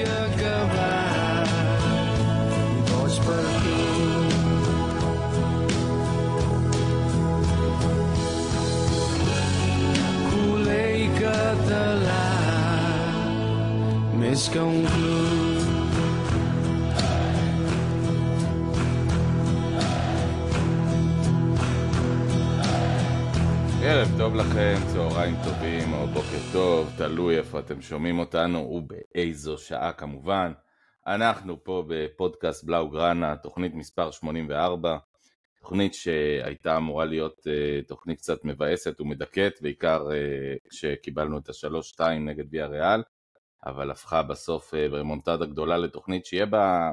year ago. שלום לכם, צהריים טובים או בוקר טוב, תלוי איפה אתם שומעים אותנו ובאיזו שעה כמובן. אנחנו פה בפודקאסט בלאו גראנה, תוכנית מספר 84, תוכנית שהייתה אמורה להיות uh, תוכנית קצת מבאסת ומדכאת, בעיקר uh, אה, כשקיבלנו את השלוש-שתיים נגד ויה ריאל, אבל הפכה בסוף uh, ברמונטדה גדולה לתוכנית שיהיה בה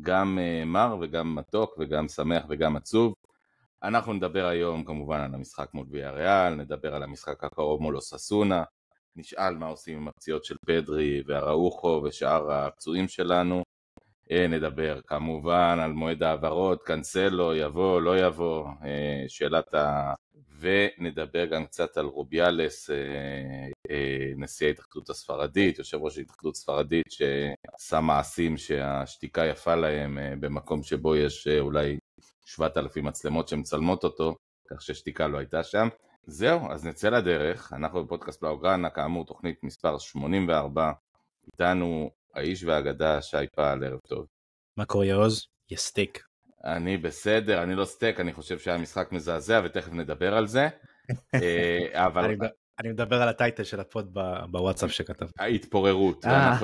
גם מר וגם מתוק וגם שמח וגם עצוב. אנחנו נדבר היום כמובן על המשחק מול ביה ריאל, נדבר על המשחק הקרוב מול אוססונה, נשאל מה עושים עם הפציעות של פדרי והראוכו ושאר הפצועים שלנו, אה, נדבר כמובן על מועד ההעברות, קאנסלו, יבוא, לא יבוא, אה, שאלת ה... ונדבר גם קצת על רוביאלס, אה, נשיא ההתאחדות הספרדית, יושב ראש ההתאחדות הספרדית שעשה מעשים שהשתיקה יפה להם במקום שבו יש אולי 7,000 מצלמות שמצלמות אותו, כך ששתיקה לא הייתה שם. זהו, אז נצא לדרך, אנחנו בפודקאסט לאוגרנה, כאמור תוכנית מספר 84, איתנו האיש והאגדה שי פעל, ערב טוב. מה קורה עוז? יסטיק. אני בסדר, אני לא סטייק, אני חושב שהיה משחק מזעזע ותכף נדבר על זה. אה, אבל... אני מדבר על הטייטל של הפוד בוואטסאפ שכתב. ההתפוררות, אה.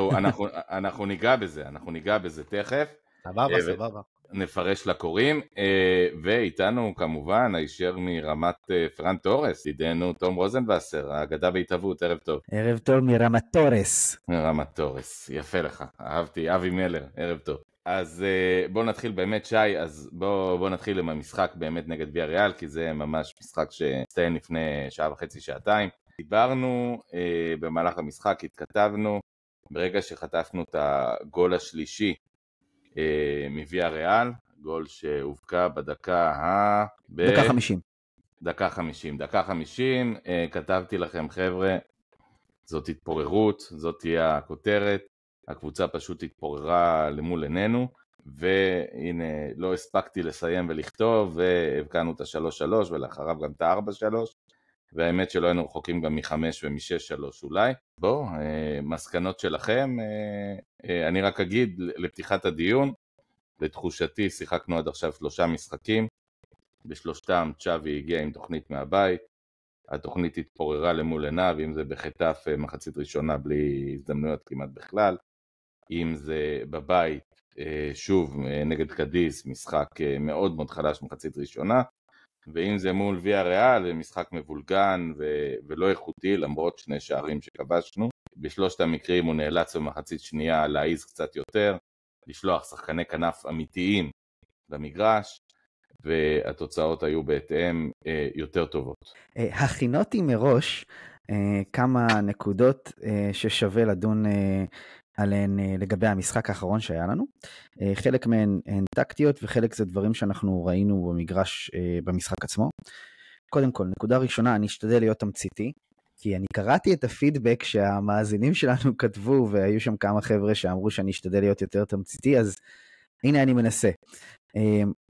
אנחנו ניגע בזה, אנחנו ניגע בזה תכף. סבבה, אה, סבבה. נפרש לקוראים, אה, ואיתנו כמובן הישר מרמת אה, פרן תורס, ידידנו תום רוזנבסר, האגדה בהתהוות, ערב טוב. ערב טוב מרמת תורס. מרמת תורס, יפה לך, אהבתי, אבי מלר, ערב טוב. אז אה, בואו נתחיל באמת שי, אז בואו בוא נתחיל עם המשחק באמת נגד ויה ריאל, כי זה ממש משחק שהסתיים לפני שעה וחצי, שעתיים. דיברנו במהלך המשחק, התכתבנו, ברגע שחטפנו את הגול השלישי אה, מוויה ריאל, גול שהובקע בדקה ה... ב... דקה חמישים. דקה חמישים. דקה חמישים, אה, כתבתי לכם חבר'ה, זאת התפוררות, זאת תהיה הכותרת, הקבוצה פשוט התפוררה למול עינינו, והנה, לא הספקתי לסיים ולכתוב, והבקענו את השלוש שלוש, ולאחריו גם את הארבע שלוש. והאמת שלא היינו רחוקים גם מחמש ומשש שלוש אולי. בואו, אה, מסקנות שלכם. אה, אה, אני רק אגיד לפתיחת הדיון, לתחושתי שיחקנו עד עכשיו שלושה משחקים, בשלושתם צ'אבי הגיע עם תוכנית מהבית, התוכנית התפוררה למול עיניו, אם זה בחטף אה, מחצית ראשונה בלי הזדמנויות כמעט בכלל, אם זה בבית, אה, שוב, אה, נגד קדיס, משחק מאוד מאוד חלש מחצית ראשונה, ואם זה מול ויה ריאל, זה משחק מבולגן ו- ולא איכותי למרות שני שערים שכבשנו. בשלושת המקרים הוא נאלץ במחצית שנייה להעיז קצת יותר, לשלוח שחקני כנף אמיתיים למגרש, והתוצאות היו בהתאם אה, יותר טובות. אה, הכינותי מראש אה, כמה נקודות אה, ששווה לדון אה, עליהן אה, לגבי המשחק האחרון שהיה לנו. אה, חלק מהן הן טקטיות וחלק זה דברים שאנחנו ראינו במגרש אה, במשחק עצמו. קודם כל, נקודה ראשונה, אני אשתדל להיות תמציתי, כי אני קראתי את הפידבק שהמאזינים שלנו כתבו, והיו שם כמה חבר'ה שאמרו שאני אשתדל להיות יותר תמציתי, אז הנה אני מנסה.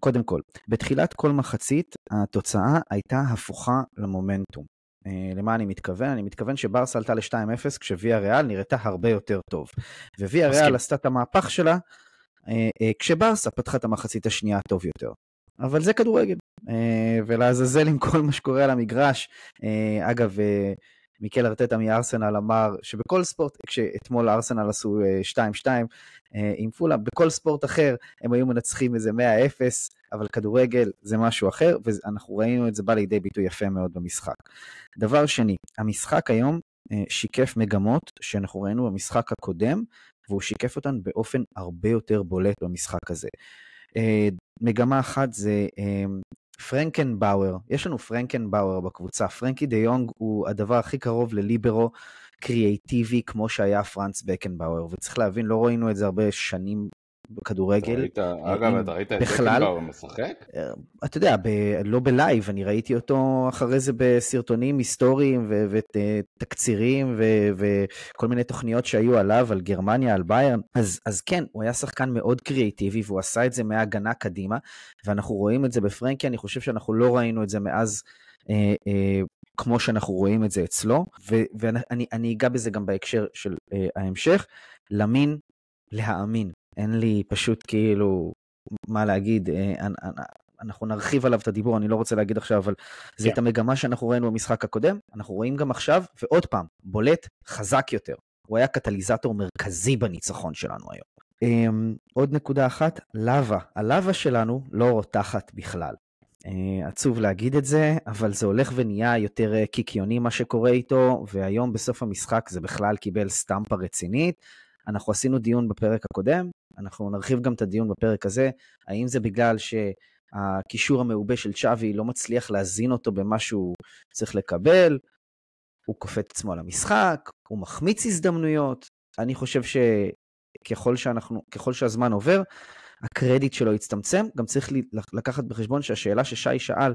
קודם כל, בתחילת כל מחצית התוצאה הייתה הפוכה למומנטום. אה, למה אני מתכוון? אני מתכוון שברסה עלתה ל-2-0 כשוויה ריאל נראתה הרבה יותר טוב. וויה ריאל עשתה את המהפך שלה אה, אה, כשברסה פתחה את המחצית השנייה הטוב יותר. אבל זה כדורגל, ולעזאזל עם כל מה שקורה על המגרש. אגב, מיקל ארטטה מארסנל אמר שבכל ספורט, כשאתמול ארסנל עשו 2-2 עם פולה, בכל ספורט אחר הם היו מנצחים איזה 100-0. אבל כדורגל זה משהו אחר, ואנחנו ראינו את זה בא לידי ביטוי יפה מאוד במשחק. דבר שני, המשחק היום אה, שיקף מגמות שאנחנו ראינו במשחק הקודם, והוא שיקף אותן באופן הרבה יותר בולט במשחק הזה. אה, מגמה אחת זה אה, פרנקנבאואר, יש לנו פרנקנבאואר בקבוצה, פרנקי דה יונג הוא הדבר הכי קרוב לליברו קריאייטיבי כמו שהיה פרנץ בקנבאואר, וצריך להבין, לא ראינו את זה הרבה שנים בכדורגל. ראית, אגב, אתה ראית את בקנבאואר משחק? אה, אתה יודע, ב, לא בלייב, אני ראיתי אותו אחרי זה בסרטונים היסטוריים ותקצירים וכל מיני תוכניות שהיו עליו, על גרמניה, על ביירן. אז, אז כן, הוא היה שחקן מאוד קריאיטיבי, והוא עשה את זה מההגנה קדימה, ואנחנו רואים את זה בפרנקי, אני חושב שאנחנו לא ראינו את זה מאז... אה, אה, כמו שאנחנו רואים את זה אצלו, ואני אגע בזה גם בהקשר של אה, ההמשך, למין להאמין. אין לי פשוט כאילו מה להגיד, אה, אנחנו נרחיב עליו את הדיבור, אני לא רוצה להגיד עכשיו, אבל זה yeah. כן. את המגמה שאנחנו ראינו במשחק הקודם, אנחנו רואים גם עכשיו, ועוד פעם, בולט חזק יותר. הוא היה קטליזטור מרכזי בניצחון שלנו היום. אמ, עוד נקודה אחת, לבה. הלבה שלנו לא רותחת בכלל. Uh, עצוב להגיד את זה, אבל זה הולך ונהיה יותר קיקיוני מה שקורה איתו, והיום בסוף המשחק זה בכלל קיבל סטמפה רצינית. אנחנו עשינו דיון בפרק הקודם, אנחנו נרחיב גם את הדיון בפרק הזה, האם זה בגלל שהקישור המעובה של צ'אבי לא מצליח להזין אותו במה שהוא צריך לקבל, הוא כופת עצמו על המשחק, הוא מחמיץ הזדמנויות, אני חושב שככל שאנחנו, ככל שהזמן עובר, הקרדיט שלו יצטמצם, גם צריך לקחת בחשבון שהשאלה ששי שאל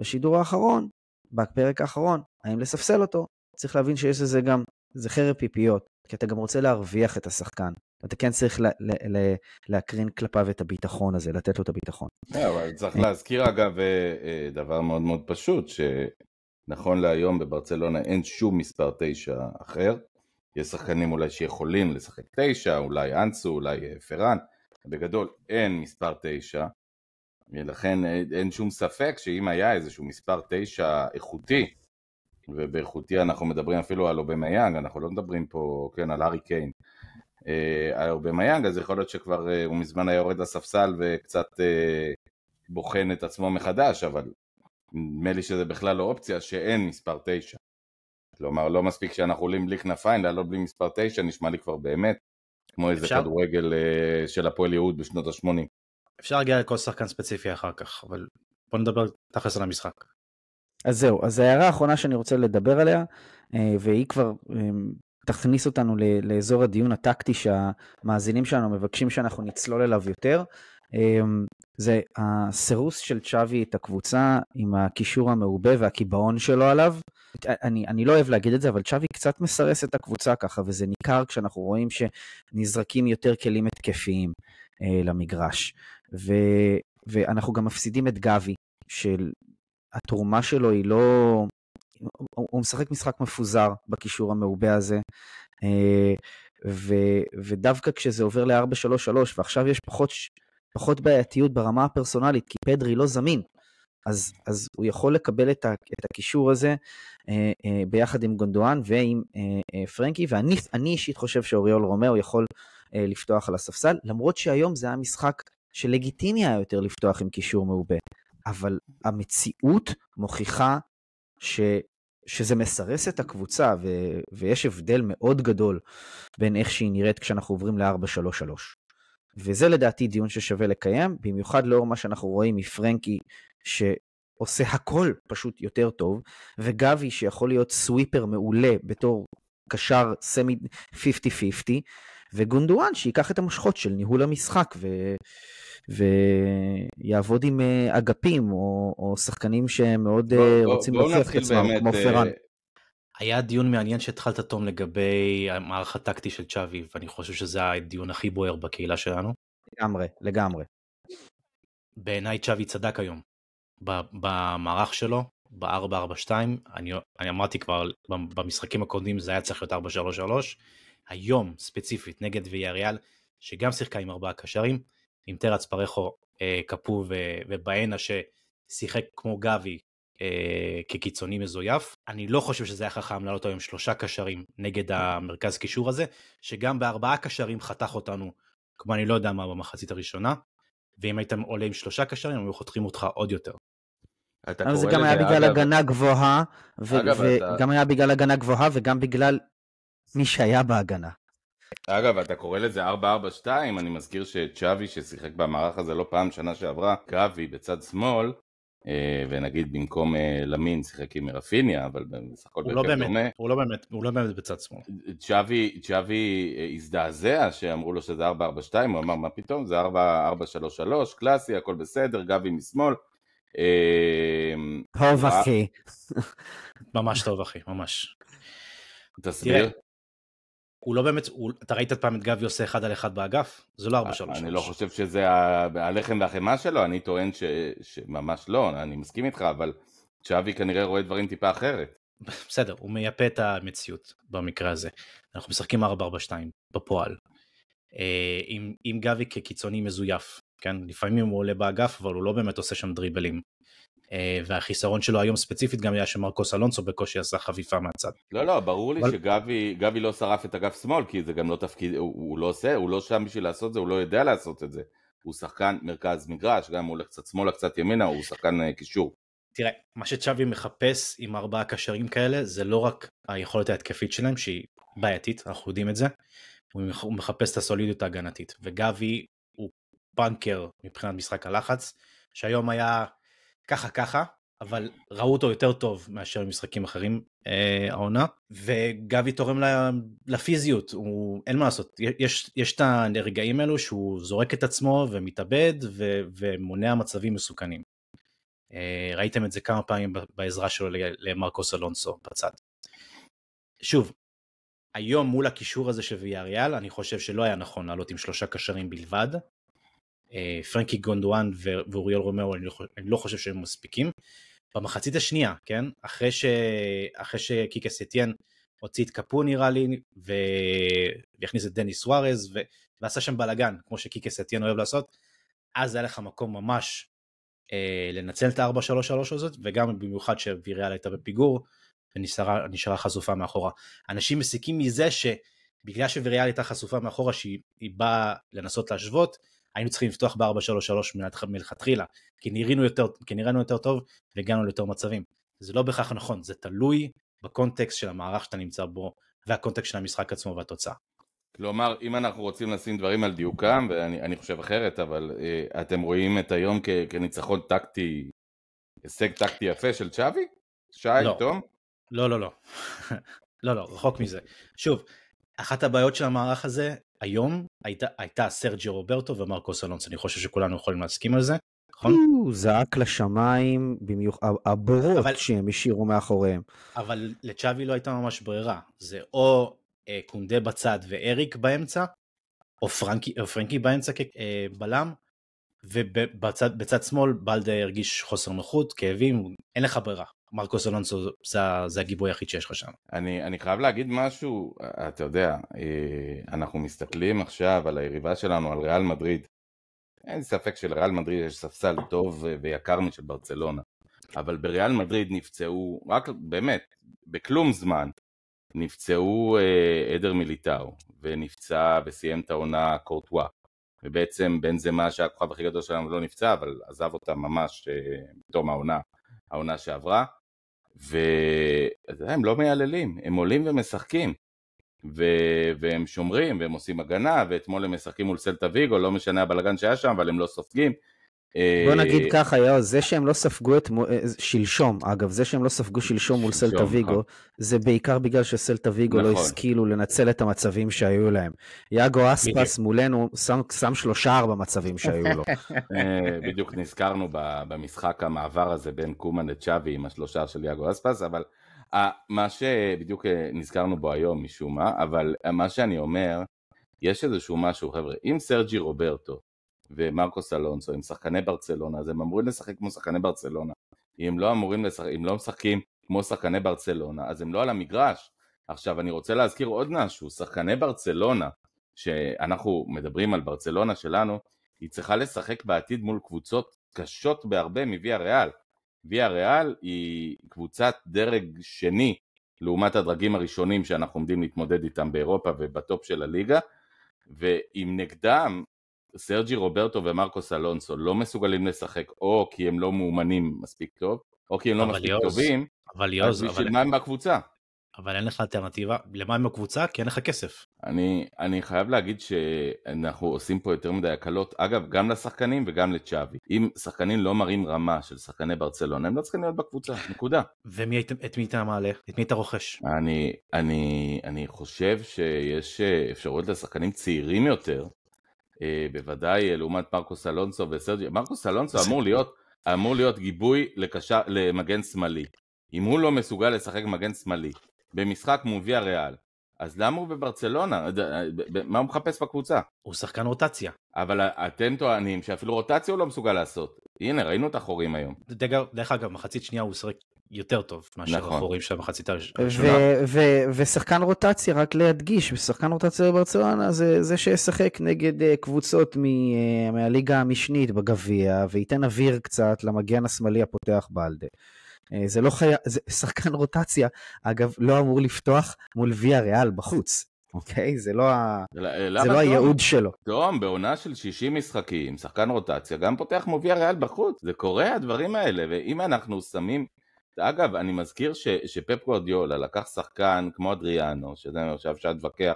בשידור האחרון, בפרק האחרון, האם לספסל אותו, צריך להבין שיש לזה גם, זה חרב פיפיות. כי אתה גם רוצה להרוויח את השחקן. אתה כן צריך לה, לה, לה, להקרין כלפיו את הביטחון הזה, לתת לו את הביטחון. Yeah, לא, אבל צריך אה. להזכיר אגב אה, אה, דבר מאוד מאוד פשוט, שנכון להיום בברצלונה אין שום מספר תשע אחר. יש שחקנים אולי שיכולים לשחק תשע, אולי אנסו, אולי פראן. בגדול אין מספר תשע, ולכן אין שום ספק שאם היה איזשהו מספר תשע איכותי, ובאיכותי אנחנו מדברים אפילו על אובמיאנג, אנחנו לא מדברים פה, כן, על הארי קיין. אה, על אובמיאנג, אז יכול להיות שכבר אה, הוא מזמן היה יורד לספסל וקצת אה, בוחן את עצמו מחדש, אבל נדמה לי שזה בכלל לא אופציה שאין מספר תשע. כלומר, לא מספיק שאנחנו עולים בלי כנפיים, לעלות בלי מספר תשע, נשמע לי כבר באמת כמו איזה אפשר? כדורגל של הפועל יהוד בשנות ה-80. אפשר להגיע לכל שחקן ספציפי אחר כך, אבל בוא נדבר תכלס על המשחק. אז זהו, אז ההערה האחרונה שאני רוצה לדבר עליה, אה, והיא כבר אה, תכניס אותנו לאזור הדיון הטקטי שהמאזינים שלנו מבקשים שאנחנו נצלול אליו יותר, אה, זה הסירוס של צ'אבי את הקבוצה עם הקישור המעובה והקיבעון שלו עליו. אני, אני לא אוהב להגיד את זה, אבל צ'אבי קצת מסרס את הקבוצה ככה, וזה ניכר כשאנחנו רואים שנזרקים יותר כלים התקפיים למגרש. ו, ואנחנו גם מפסידים את גבי, של, התרומה שלו היא לא... הוא משחק משחק מפוזר בקישור המעובה הזה. אה, ו, ודווקא כשזה עובר ל-4-3-3, ועכשיו יש פחות, פחות בעייתיות ברמה הפרסונלית, כי פדרי לא זמין, אז, אז הוא יכול לקבל את, ה, את הקישור הזה אה, אה, ביחד עם גונדואן ועם פרנקי, ואני אישית חושב שאוריול רומאו יכול לפתוח על הספסל, למרות שהיום זה היה משחק שלגיטימי היה יותר לפתוח עם קישור מעובה. אבל המציאות מוכיחה ש, שזה מסרס את הקבוצה, ו, ויש הבדל מאוד גדול בין איך שהיא נראית כשאנחנו עוברים ל-4-3-3. וזה לדעתי דיון ששווה לקיים, במיוחד לאור מה שאנחנו רואים מפרנקי, ש... עושה הכל פשוט יותר טוב, וגבי שיכול להיות סוויפר מעולה בתור קשר סמי 50-50, וגונדואן שייקח את המושכות של ניהול המשחק ו... ויעבוד עם אה, אגפים או, או שחקנים שמאוד אה, בוא, רוצים להוכיח את עצמם, כמו אה, פרן. היה דיון מעניין שהתחלת תום לגבי המערך הטקטי של צ'אבי, ואני חושב שזה הדיון הכי בוער בקהילה שלנו. לגמרי, לגמרי. בעיניי צ'אבי צדק היום במערך שלו, ב-442, אני, אני אמרתי כבר במשחקים הקודמים זה היה צריך להיות 433, היום ספציפית נגד ויאריאל, שגם שיחקה עם ארבעה קשרים, עם טרץ פרחו, אה, קפו ו- ובאנה ששיחק כמו גבי אה, כקיצוני מזויף. אני לא חושב שזה היה חכם לעלות היום שלושה קשרים נגד המרכז קישור הזה, שגם בארבעה קשרים חתך אותנו, כמו אני לא יודע מה במחצית הראשונה, ואם היית עולה עם שלושה קשרים, היו חותכים אותך עוד יותר. אבל זה גם היה בגלל אגב... הגנה גבוהה, ו- אתה... היה בגלל הגנה גבוהה וגם בגלל מי שהיה בהגנה. אגב, אתה קורא לזה 4-4-2, אני מזכיר שצ'אבי ששיחק במערך הזה לא פעם שנה שעברה, קרבי בצד שמאל, אה, ונגיד במקום אה, למין שיחק עם רפיניה, אבל בסך הכל הוא לא דומה. הוא לא באמת, הוא לא באמת בצד שמאל. צ'אבי, צ'אבי אה, הזדעזע שאמרו לו שזה 4-4-2, הוא אמר מה פתאום, זה 4-4-3-3, קלאסי, הכל בסדר, גבי משמאל. אמ, טוב אחי. ממש טוב אחי, ממש. תסביר. הוא לא באמת, הוא, אתה ראית פעם את גבי עושה אחד על אחד באגף? זה לא ארבע שלוש. 3 אני לא חושב שזה הלחם והחמאה שלו, אני טוען ש, שממש לא, אני מסכים איתך, אבל שאבי כנראה רואה דברים טיפה אחרת. בסדר, הוא מייפה את המציאות במקרה הזה. אנחנו משחקים ארבע ארבע שתיים בפועל. אה, עם, עם גבי כקיצוני מזויף, כן? לפעמים הוא עולה באגף, אבל הוא לא באמת עושה שם דריבלים. אה, והחיסרון שלו היום ספציפית גם היה שמרקוס אלונסו בקושי עשה חפיפה מהצד. לא, לא, ברור לי אבל... שגבי לא שרף את אגף שמאל, כי זה גם לא תפקיד, הוא, הוא לא עושה, הוא לא שם בשביל לעשות זה, הוא לא יודע לעשות את זה. הוא שחקן מרכז מגרש, גם הוא הולך קצת שמאלה, קצת ימינה, הוא שחקן אה, קישור. תראה, מה שצ'אבי מחפש עם ארבעה קשרים כאלה, זה לא רק היכולת ההתקפית שלהם, שהיא בעייתית, אנחנו יודעים את זה, הוא מחפש את הסולידיות ההגנתית. וגבי הוא פאנקר מבחינת משחק הלחץ, שהיום היה ככה ככה, אבל ראו אותו יותר טוב מאשר משחקים אחרים אה, העונה וגבי תורם לפיזיות הוא אין מה לעשות יש יש את הרגעים האלו שהוא זורק את עצמו ומתאבד ו, ומונע מצבים מסוכנים. אה, ראיתם את זה כמה פעמים בעזרה שלו למרקוס אלונסו בצד. שוב היום מול הקישור הזה של ויאריאל אני חושב שלא היה נכון לעלות עם שלושה קשרים בלבד אה, פרנקי גונדואן ואוריאל רומאו, לא אני, לא, חושב שהם מספיקים. במחצית השנייה, כן? אחרי, ש... אחרי שקיקה סטיאן הוציא את קפו נראה לי, ו... והכניס את דני סוארז, ו... ועשה שם בלאגן, כמו שקיקה סטיאן אוהב לעשות, אז היה לך מקום ממש אה, לנצל את ה-4-3-3 הזאת, וגם במיוחד שוויריאל הייתה בפיגור, ונשארה חשופה מאחורה. אנשים מסיקים מזה שבגלל שוויריאל הייתה חשופה מאחורה, שהיא באה לנסות להשוות, היינו צריכים לפתוח ב-4-3-3 מלכתחילה, כי יותר, כי נראינו יותר טוב והגענו ליותר מצבים. זה לא בהכרח נכון, זה תלוי בקונטקסט של המערך שאתה נמצא בו והקונטקסט של המשחק עצמו והתוצאה. כלומר, אם אנחנו רוצים לשים דברים על דיוקם, ואני חושב אחרת, אבל אה, אתם רואים את היום כ, כניצחון טקטי, הישג טקטי יפה של צ'אבי? שי, לא. תום? לא, לא, לא. לא, לא, רחוק מזה. שוב, אחת הבעיות של המערך הזה היום הייתה, היית סרג'י רוברטו ומרקוס אלונס, אני חושב שכולנו יכולים להסכים על זה, נכון? הוא זעק לשמיים, במיוחד הבורות אבל... שהם השאירו מאחוריהם. אבל לצ'אבי לא הייתה ממש ברירה, זה או אה, קונדה בצד ואריק באמצע, או פרנקי, או פרנקי באמצע כבלם, אה, ובצד שמאל בלדה הרגיש חוסר נוחות, כאבים, אין לך ברירה. מרקוס אלונסו זה, זה הגיבוי היחיד שיש לך שם. אני, אני חייב להגיד משהו, אתה יודע, אה, אנחנו מסתכלים עכשיו על היריבה שלנו, על ריאל מדריד. אין ספק שלריאל מדריד יש ספסל טוב ויקר משל ברצלונה. אבל בריאל מדריד נפצעו, רק באמת, בכלום זמן, נפצעו אה, עדר מיליטאו, ונפצע וסיים את העונה קורטואה. ובעצם בין זה מה שהכוכב הכי גדול שלנו לא נפצע, אבל עזב אותה ממש אה, בתום העונה העונה שעברה, והם לא מייללים, הם עולים ומשחקים, ו... והם שומרים, והם עושים הגנה, ואתמול הם משחקים מול סלטה ויגו, לא משנה הבלגן שהיה שם, אבל הם לא סופגים, בוא אה, נגיד ככה, יואו, זה שהם לא ספגו את מו... אה, שלשום, אגב, זה שהם לא ספגו שלשום מול סלטה ויגו, נכון. זה בעיקר בגלל שסלטה ויגו לא נכון. לא השכילו לנצל את המצבים שהיו להם. יאגו אספס בדיוק. מולנו שם, שם שלושה-ארבע מצבים שהיו לו. אה, בדיוק נזכרנו במשחק המעבר הזה בין קומן לצ'אבי עם השלושה של יאגו אספס, אבל מה שבדיוק נזכרנו בו היום משום מה, אבל מה שאני אומר, יש איזשהו משהו, חבר'ה, אם סרג'י רוברטו ומרקוס אלונסו הם שחקני ברצלונה אז הם אמורים לשחק כמו שחקני ברצלונה אם לא אמורים לשחק, אם לא משחקים כמו שחקני ברצלונה אז הם לא על המגרש עכשיו אני רוצה להזכיר עוד משהו שחקני ברצלונה שאנחנו מדברים על ברצלונה שלנו היא צריכה לשחק בעתיד מול קבוצות קשות בהרבה מוויה ריאל וויה ריאל היא קבוצת דרג שני לעומת הדרגים הראשונים שאנחנו עומדים להתמודד איתם באירופה ובטופ של הליגה ואם נגדם סרג'י רוברטו ומרקוס אלונסו לא מסוגלים לשחק, או כי הם לא מאומנים מספיק טוב, או כי הם לא מספיק יוז, טובים, אבל יוז, אז בשביל מה הם בקבוצה? אבל אין לך אלטרנטיבה, למה הם בקבוצה? כי אין לך כסף. אני, אני חייב להגיד שאנחנו עושים פה יותר מדי הקלות, אגב, גם לשחקנים וגם לצ'אבי. אם שחקנים לא מראים רמה של שחקני ברצלונה, הם לא צריכים להיות בקבוצה, נקודה. ואת מי אתה מעלה? את מי אתה רוכש? אני, אני, אני חושב שיש אה, אפשרויות לשחקנים צעירים יותר, אה, בוודאי אה, לעומת מרקוס אלונסו וסרג'י, מרקוס אלונסו אמור להיות, אמור להיות גיבוי לקשה, למגן שמאלי. אם הוא לא מסוגל לשחק מגן שמאלי במשחק מוביה ריאל, אז למה הוא בברצלונה? אה, מה הוא מחפש בקבוצה? הוא שחקן רוטציה. אבל אתם טוענים שאפילו רוטציה הוא לא מסוגל לעשות. הנה, ראינו את החורים היום. דרך אגב, מחצית שנייה הוא שחק יותר טוב מאשר נכון. החורים של המחצית הראשונה. ושחקן רוטציה, רק להדגיש, שחקן רוטציה בברצלונה זה, זה שישחק נגד אה, קבוצות מ- אה, מהליגה המשנית בגביע, וייתן אוויר קצת למגן השמאלי הפותח בלדה. אה, זה לא חי... זה שחקן רוטציה, אגב, לא אמור לפתוח מול ויה ריאל בחוץ. אוקיי? זה לא, ה... זה לא הייעוד שלו. תום, בעונה של 60 משחקים, שחקן רוטציה, גם פותח מול ויה ריאל בחוץ. זה קורה, הדברים האלה. ואם אנחנו שמים אגב, אני מזכיר ש, שפפ גורדיולה לקח שחקן כמו אדריאנו, שזה אומר שאפשר להתווכח,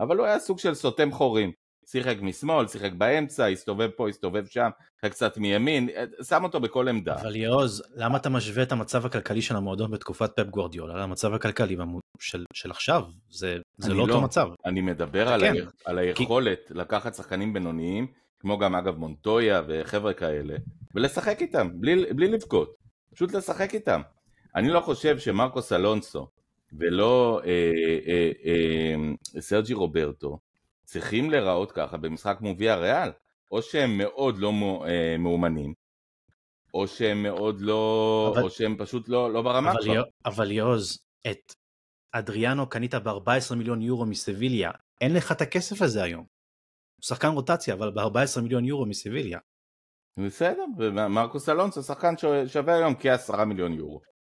אבל הוא היה סוג של סותם חורים. שיחק משמאל, שיחק באמצע, הסתובב פה, הסתובב שם, שיחק קצת מימין, אה, שם אותו בכל עמדה. אבל יעוז, למה אתה משווה את המצב הכלכלי של המועדון בתקופת פפ גורדיולה למצב הכלכלי של, של עכשיו? זה, זה לא, לא אותו לא. מצב. אני מדבר על, כן. ה, על היכולת כי... לקחת שחקנים בינוניים, כמו גם אגב מונטויה וחבר'ה כאלה, ולשחק איתם, בלי, בלי לבכות. פשוט לשחק איתם. אני לא חושב שמרקוס אלונסו ולא אה, אה, אה, אה, סרג'י רוברטו צריכים להיראות ככה במשחק מובי הריאל, או שהם מאוד לא אה, מאומנים, או שהם מאוד לא, אבל... או שהם פשוט לא, לא ברמה אבל עכשיו. יו, אבל יוז, את אדריאנו קנית ב-14 מיליון יורו מסביליה, אין לך את הכסף הזה היום. הוא שחקן רוטציה, אבל ב-14 מיליון יורו מסביליה. בסדר, ומרקוס אלונסו שחקן שווה היום כ-10 מיליון יורו.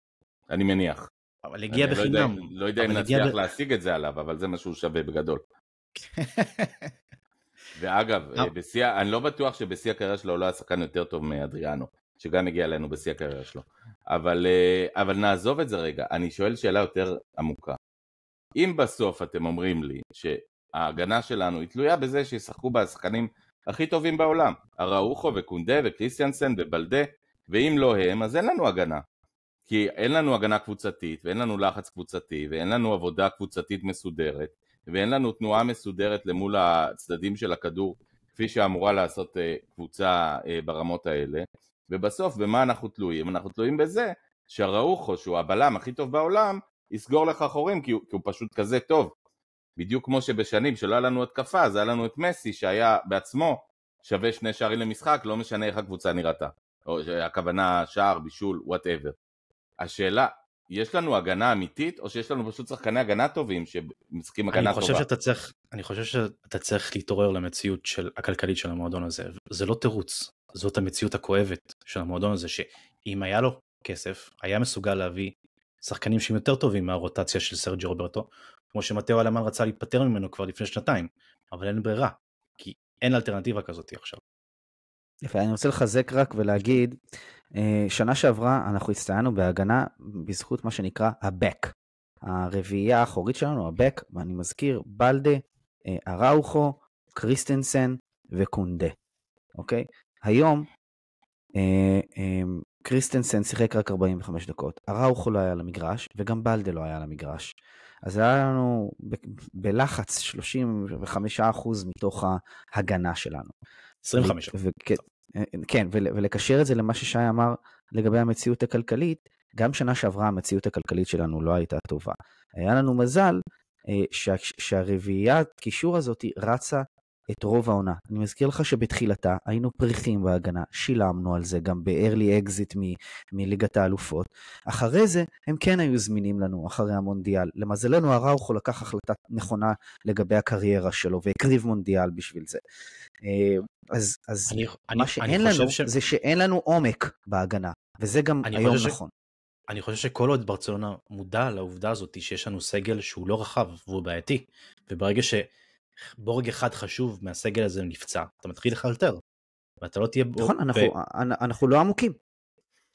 אני מניח. אבל הגיע בחינם. לא יודע, לא יודע אם נצליח ב... להשיג את זה עליו, אבל זה מה שהוא שווה בגדול. ואגב, אה, לא. בשיא, אני לא בטוח שבשיא הקריירה שלו לא היה שחקן יותר טוב מאדריאנו, שגם הגיע אלינו בשיא הקריירה שלו. אבל, אה, אבל נעזוב את זה רגע, אני שואל שאלה יותר עמוקה. אם בסוף אתם אומרים לי שההגנה שלנו היא תלויה בזה שישחקו בה השחקנים הכי טובים בעולם, אראוחו וקונדה וקריסטיאנסן ובלדה, ואם לא הם, אז אין לנו הגנה. כי אין לנו הגנה קבוצתית, ואין לנו לחץ קבוצתי, ואין לנו עבודה קבוצתית מסודרת, ואין לנו תנועה מסודרת למול הצדדים של הכדור, כפי שאמורה לעשות אה, קבוצה אה, ברמות האלה. ובסוף, במה אנחנו תלויים? אנחנו תלויים בזה שהראוכו, שהוא הבלם הכי טוב בעולם, יסגור לך חורים, כי הוא, כי הוא פשוט כזה טוב. בדיוק כמו שבשנים שלא היה לנו התקפה, אז היה לנו את מסי, שהיה בעצמו שווה שני שערים למשחק, לא משנה איך הקבוצה נראתה. או הכוונה שער, בישול, וואטאבר. השאלה, יש לנו הגנה אמיתית, או שיש לנו פשוט שחקני הגנה טובים שמשחקים הגנה אני טובה? שאתה צריך, אני חושב שאתה צריך להתעורר למציאות של, הכלכלית של המועדון הזה. זה לא תירוץ, זאת המציאות הכואבת של המועדון הזה, שאם היה לו כסף, היה מסוגל להביא שחקנים שהם יותר טובים מהרוטציה של סרג'י רוברטו, כמו שמטאו אלמן רצה להיפטר ממנו כבר לפני שנתיים, אבל אין ברירה, כי אין אלטרנטיבה כזאת עכשיו. יפה, אני רוצה לחזק רק ולהגיד, אה, שנה שעברה אנחנו הצטיינו בהגנה בזכות מה שנקרא ה-Back. הרביעייה האחורית שלנו, ה-Back, ואני מזכיר, בלדה, אה, אראוכו, קריסטנסן וקונדה, אוקיי? היום אה, קריסטנסן שיחק רק 45 דקות, אראוכו לא היה על המגרש, וגם בלדה לא היה על המגרש. אז היה לנו ב- בלחץ 35% מתוך ההגנה שלנו. 25 ו- ו- כן, ולקשר את זה למה ששי אמר לגבי המציאות הכלכלית, גם שנה שעברה המציאות הכלכלית שלנו לא הייתה טובה. היה לנו מזל אה, שה- שהרביעיית קישור הזאת רצה את רוב העונה. אני מזכיר לך שבתחילתה היינו פריחים בהגנה, שילמנו על זה גם ב-early exit מ- מליגת האלופות. אחרי זה הם כן היו זמינים לנו אחרי המונדיאל. למזלנו הראוכו לקח החלטה נכונה לגבי הקריירה שלו והקריב מונדיאל בשביל זה. אה, אז, אז אני, מה אני, שאין אני לנו ש... זה שאין לנו עומק בהגנה, וזה גם היום ש... נכון. אני חושב שכל עוד ברצלונה מודע לעובדה הזאת שיש לנו סגל שהוא לא רחב והוא בעייתי, וברגע ש... בורג אחד חשוב מהסגל הזה נפצע, אתה מתחיל לחלטר. ואתה לא תהיה... נכון, אנחנו, לא עמוקים.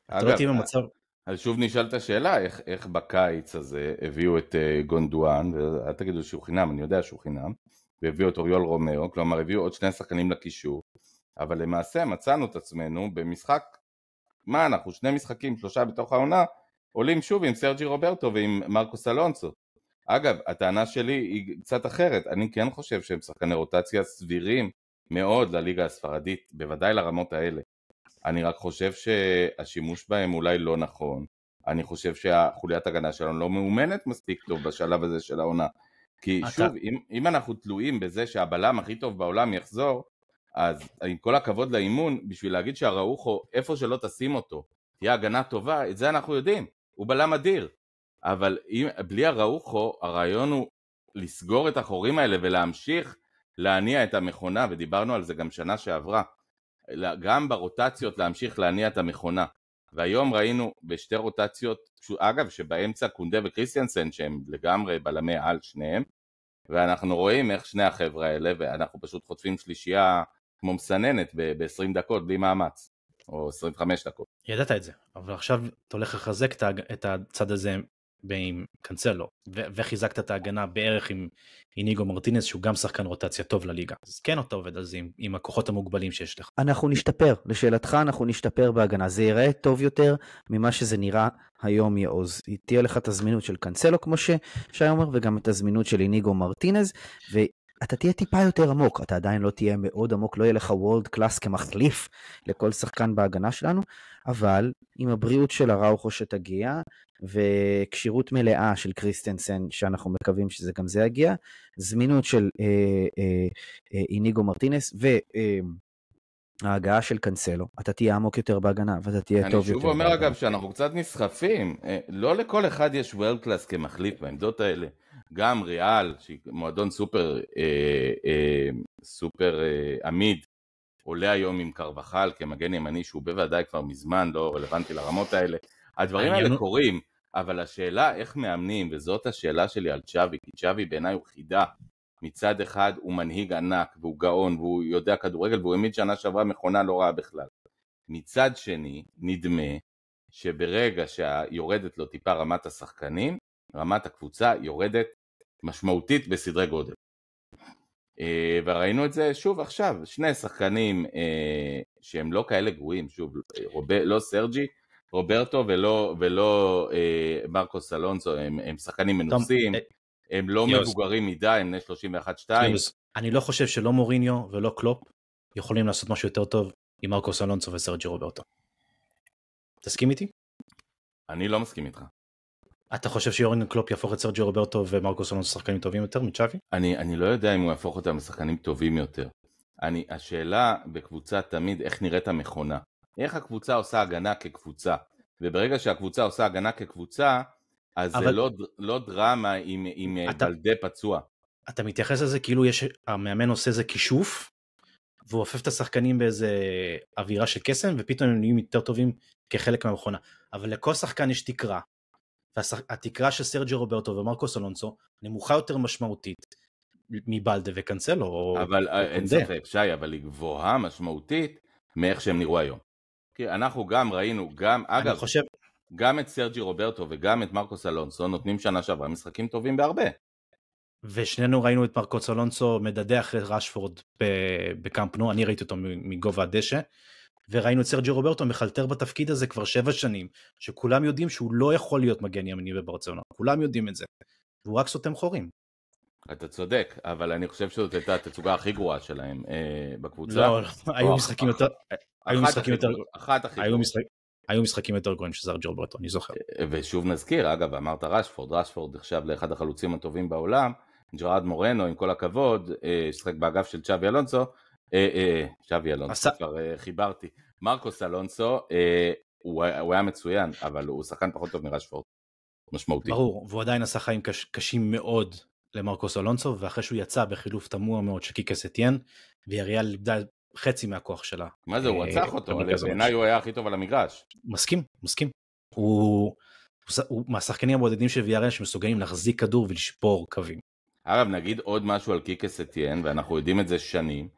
אתה לא תהיה אה, במצב... אז שוב נשאלת השאלה, איך, בקיץ הזה הביאו את אה, גונדואן, ואל תגידו שהוא חינם, אני יודע שהוא חינם, והביאו את אוריול רומאו, כלומר הביאו עוד שני שחקנים לקישור, אבל למעשה מצאנו את עצמנו במשחק, מה אנחנו, שני משחקים, שלושה בתוך העונה, עולים שוב עם סרג'י רוברטו ועם מרקוס אלונסו. אגב, הטענה שלי היא קצת אחרת, אני כן חושב שהם שחקני רוטציה סבירים מאוד לליגה הספרדית, בוודאי לרמות האלה. אני רק חושב שהשימוש בהם אולי לא נכון. אני חושב שהחוליית הגנה שלנו לא מאומנת מספיק טוב בשלב הזה של העונה. כי אתה... שוב, אם, אם אנחנו תלויים בזה שהבלם הכי טוב בעולם יחזור, אז עם כל הכבוד לאימון, בשביל להגיד שהראוכו, איפה שלא תשים אותו, תהיה הגנה טובה, את זה אנחנו יודעים. הוא בלם אדיר. אבל אם, בלי הראוכו, הרעיון הוא לסגור את החורים האלה ולהמשיך להניע את המכונה, ודיברנו על זה גם שנה שעברה, גם ברוטציות להמשיך להניע את המכונה. והיום ראינו בשתי רוטציות, אגב, שבאמצע קונדה וקריסטיאנסן, שהם לגמרי בלמי על שניהם, ואנחנו רואים איך שני החבר'ה האלה, ואנחנו פשוט חוטפים שלישייה כמו מסננת ב-20 דקות בלי מאמץ, או 25 דקות. ידעת את זה, אבל עכשיו אתה הולך לחזק את הצד הזה ועם קנסלו וחיזקת את ההגנה בערך עם איניגו מרטינס שהוא גם שחקן רוטציה טוב לליגה אז כן אתה עובד על זה עם, עם הכוחות המוגבלים שיש לך. אנחנו נשתפר לשאלתך אנחנו נשתפר בהגנה זה ייראה טוב יותר ממה שזה נראה היום יעוז תהיה לך את הזמינות של קנסלו כמו ששי אומר וגם את הזמינות של איניגו מרטינס ו... אתה תהיה טיפה יותר עמוק, אתה עדיין לא תהיה מאוד עמוק, לא יהיה לך וולד קלאס כמחליף לכל שחקן בהגנה שלנו, אבל עם הבריאות של הראוכו שתגיע, וכשירות מלאה של קריסטנסן, שאנחנו מקווים שזה גם זה יגיע, זמינות של אה, אה, אה, איניגו מרטינס, ו... אה, ההגעה של קנסלו, אתה תהיה עמוק יותר בהגנה ואתה תהיה טוב יותר. אני שוב אומר אגב שאנחנו קצת נסחפים, אה, לא לכל אחד יש וולד קלאס כמחליף בעמדות האלה. גם ריאל, שהיא מועדון סופר, אה, אה, סופר אה, עמיד עולה היום עם קרבחל כמגן ימני, שהוא בוודאי כבר מזמן לא רלוונטי לרמות האלה. הדברים האלה קורים, אבל השאלה איך מאמנים, וזאת השאלה שלי על צ'אבי, כי צ'אבי בעיניי הוא חידה. מצד אחד הוא מנהיג ענק, והוא גאון, והוא יודע כדורגל, והוא העמיד שנה שעברה מכונה לא רעה בכלל. מצד שני, נדמה שברגע שיורדת לו טיפה רמת השחקנים, רמת הקבוצה יורדת משמעותית בסדרי גודל. אה, וראינו את זה שוב עכשיו, שני שחקנים אה, שהם לא כאלה גרועים, שוב, רובר, לא סרג'י, רוברטו ולא, ולא אה, מרקו סלונסו, הם, הם שחקנים מנוסים, הם לא מבוגרים מדי, הם בני 31-2. אני לא חושב שלא מוריניו ולא קלופ יכולים לעשות משהו יותר טוב עם מרקו סלונסו וסרג'י רוברטו. תסכים איתי? אני לא מסכים איתך. אתה חושב שיורן קלופ יהפוך את סרג'י רוברטו ומרקו סולון לשחקנים טובים יותר מצ'אבי? אני, אני לא יודע אם הוא יהפוך אותם לשחקנים טובים יותר. אני, השאלה בקבוצה תמיד איך נראית המכונה. איך הקבוצה עושה הגנה כקבוצה. וברגע שהקבוצה עושה הגנה כקבוצה, אז אבל... זה לא, לא דרמה עם, עם אה, אתה... בלדי פצוע. אתה מתייחס לזה כאילו יש, המאמן עושה איזה כישוף, והוא עופף את השחקנים באיזה אווירה של קסם, ופתאום הם נהיים יותר טובים כחלק מהמכונה. אבל לכל שחקן יש תקרה, והתקרה של סרג'ו רוברטו ומרקו אלונסו נמוכה יותר משמעותית מבלדה וקנסלו. אבל אה, אין ספק, שי, אבל היא גבוהה משמעותית מאיך שהם נראו היום. כי אנחנו גם ראינו, גם, אגב, חושב... גם את סרג'י רוברטו וגם את מרקו אלונסו נותנים שנה שעברה משחקים טובים בהרבה. ושנינו ראינו את מרקו אלונסו מדדה אחרי ראשפורד בקמפנו, אני ראיתי אותו מגובה הדשא. וראינו את סרג'י רוברטו מחלטר בתפקיד הזה כבר שבע שנים, שכולם יודעים שהוא לא יכול להיות מגן ימני בברצלונה, כולם יודעים את זה, והוא רק סותם חורים. אתה צודק, אבל אני חושב שזאת הייתה התצוגה הכי גרועה שלהם אה, בקבוצה. לא, לא, היו משחקים יותר... היו משחקים יותר... אחת הכי גרועה. היו משחקים יותר גרועים של סרג'י רוברטו, אני זוכר. אה, ושוב נזכיר, אגב, אמרת ראשפורד, ראשפורד נחשב לאחד החלוצים הטובים בעולם, ג'רארד מורנו, עם כל הכבוד, אה, שחק באגף של צ'אבי אלונסו, אה, אה, שווי אלונסו, כבר אה, חיברתי. מרקוס אלונסו, הוא היה מצוין, אבל הוא שחקן פחות טוב מרשפורד. משמעותי. ברור, והוא עדיין עשה חיים קשים מאוד למרקוס אלונסו, ואחרי שהוא יצא בחילוף תמוה מאוד של קיקה סטיאן, ויריאל איבדה חצי מהכוח שלה. מה זה, הוא רצח אותו, בעיניי הוא היה הכי טוב על המגרש. מסכים, מסכים. הוא, הוא, מהשחקנים הבודדים של ויאריאל שמסוגלים להחזיק כדור ולשבור קווים. אגב, נגיד עוד משהו על קיקה סטיאן, ואנחנו יודעים את זה שנים,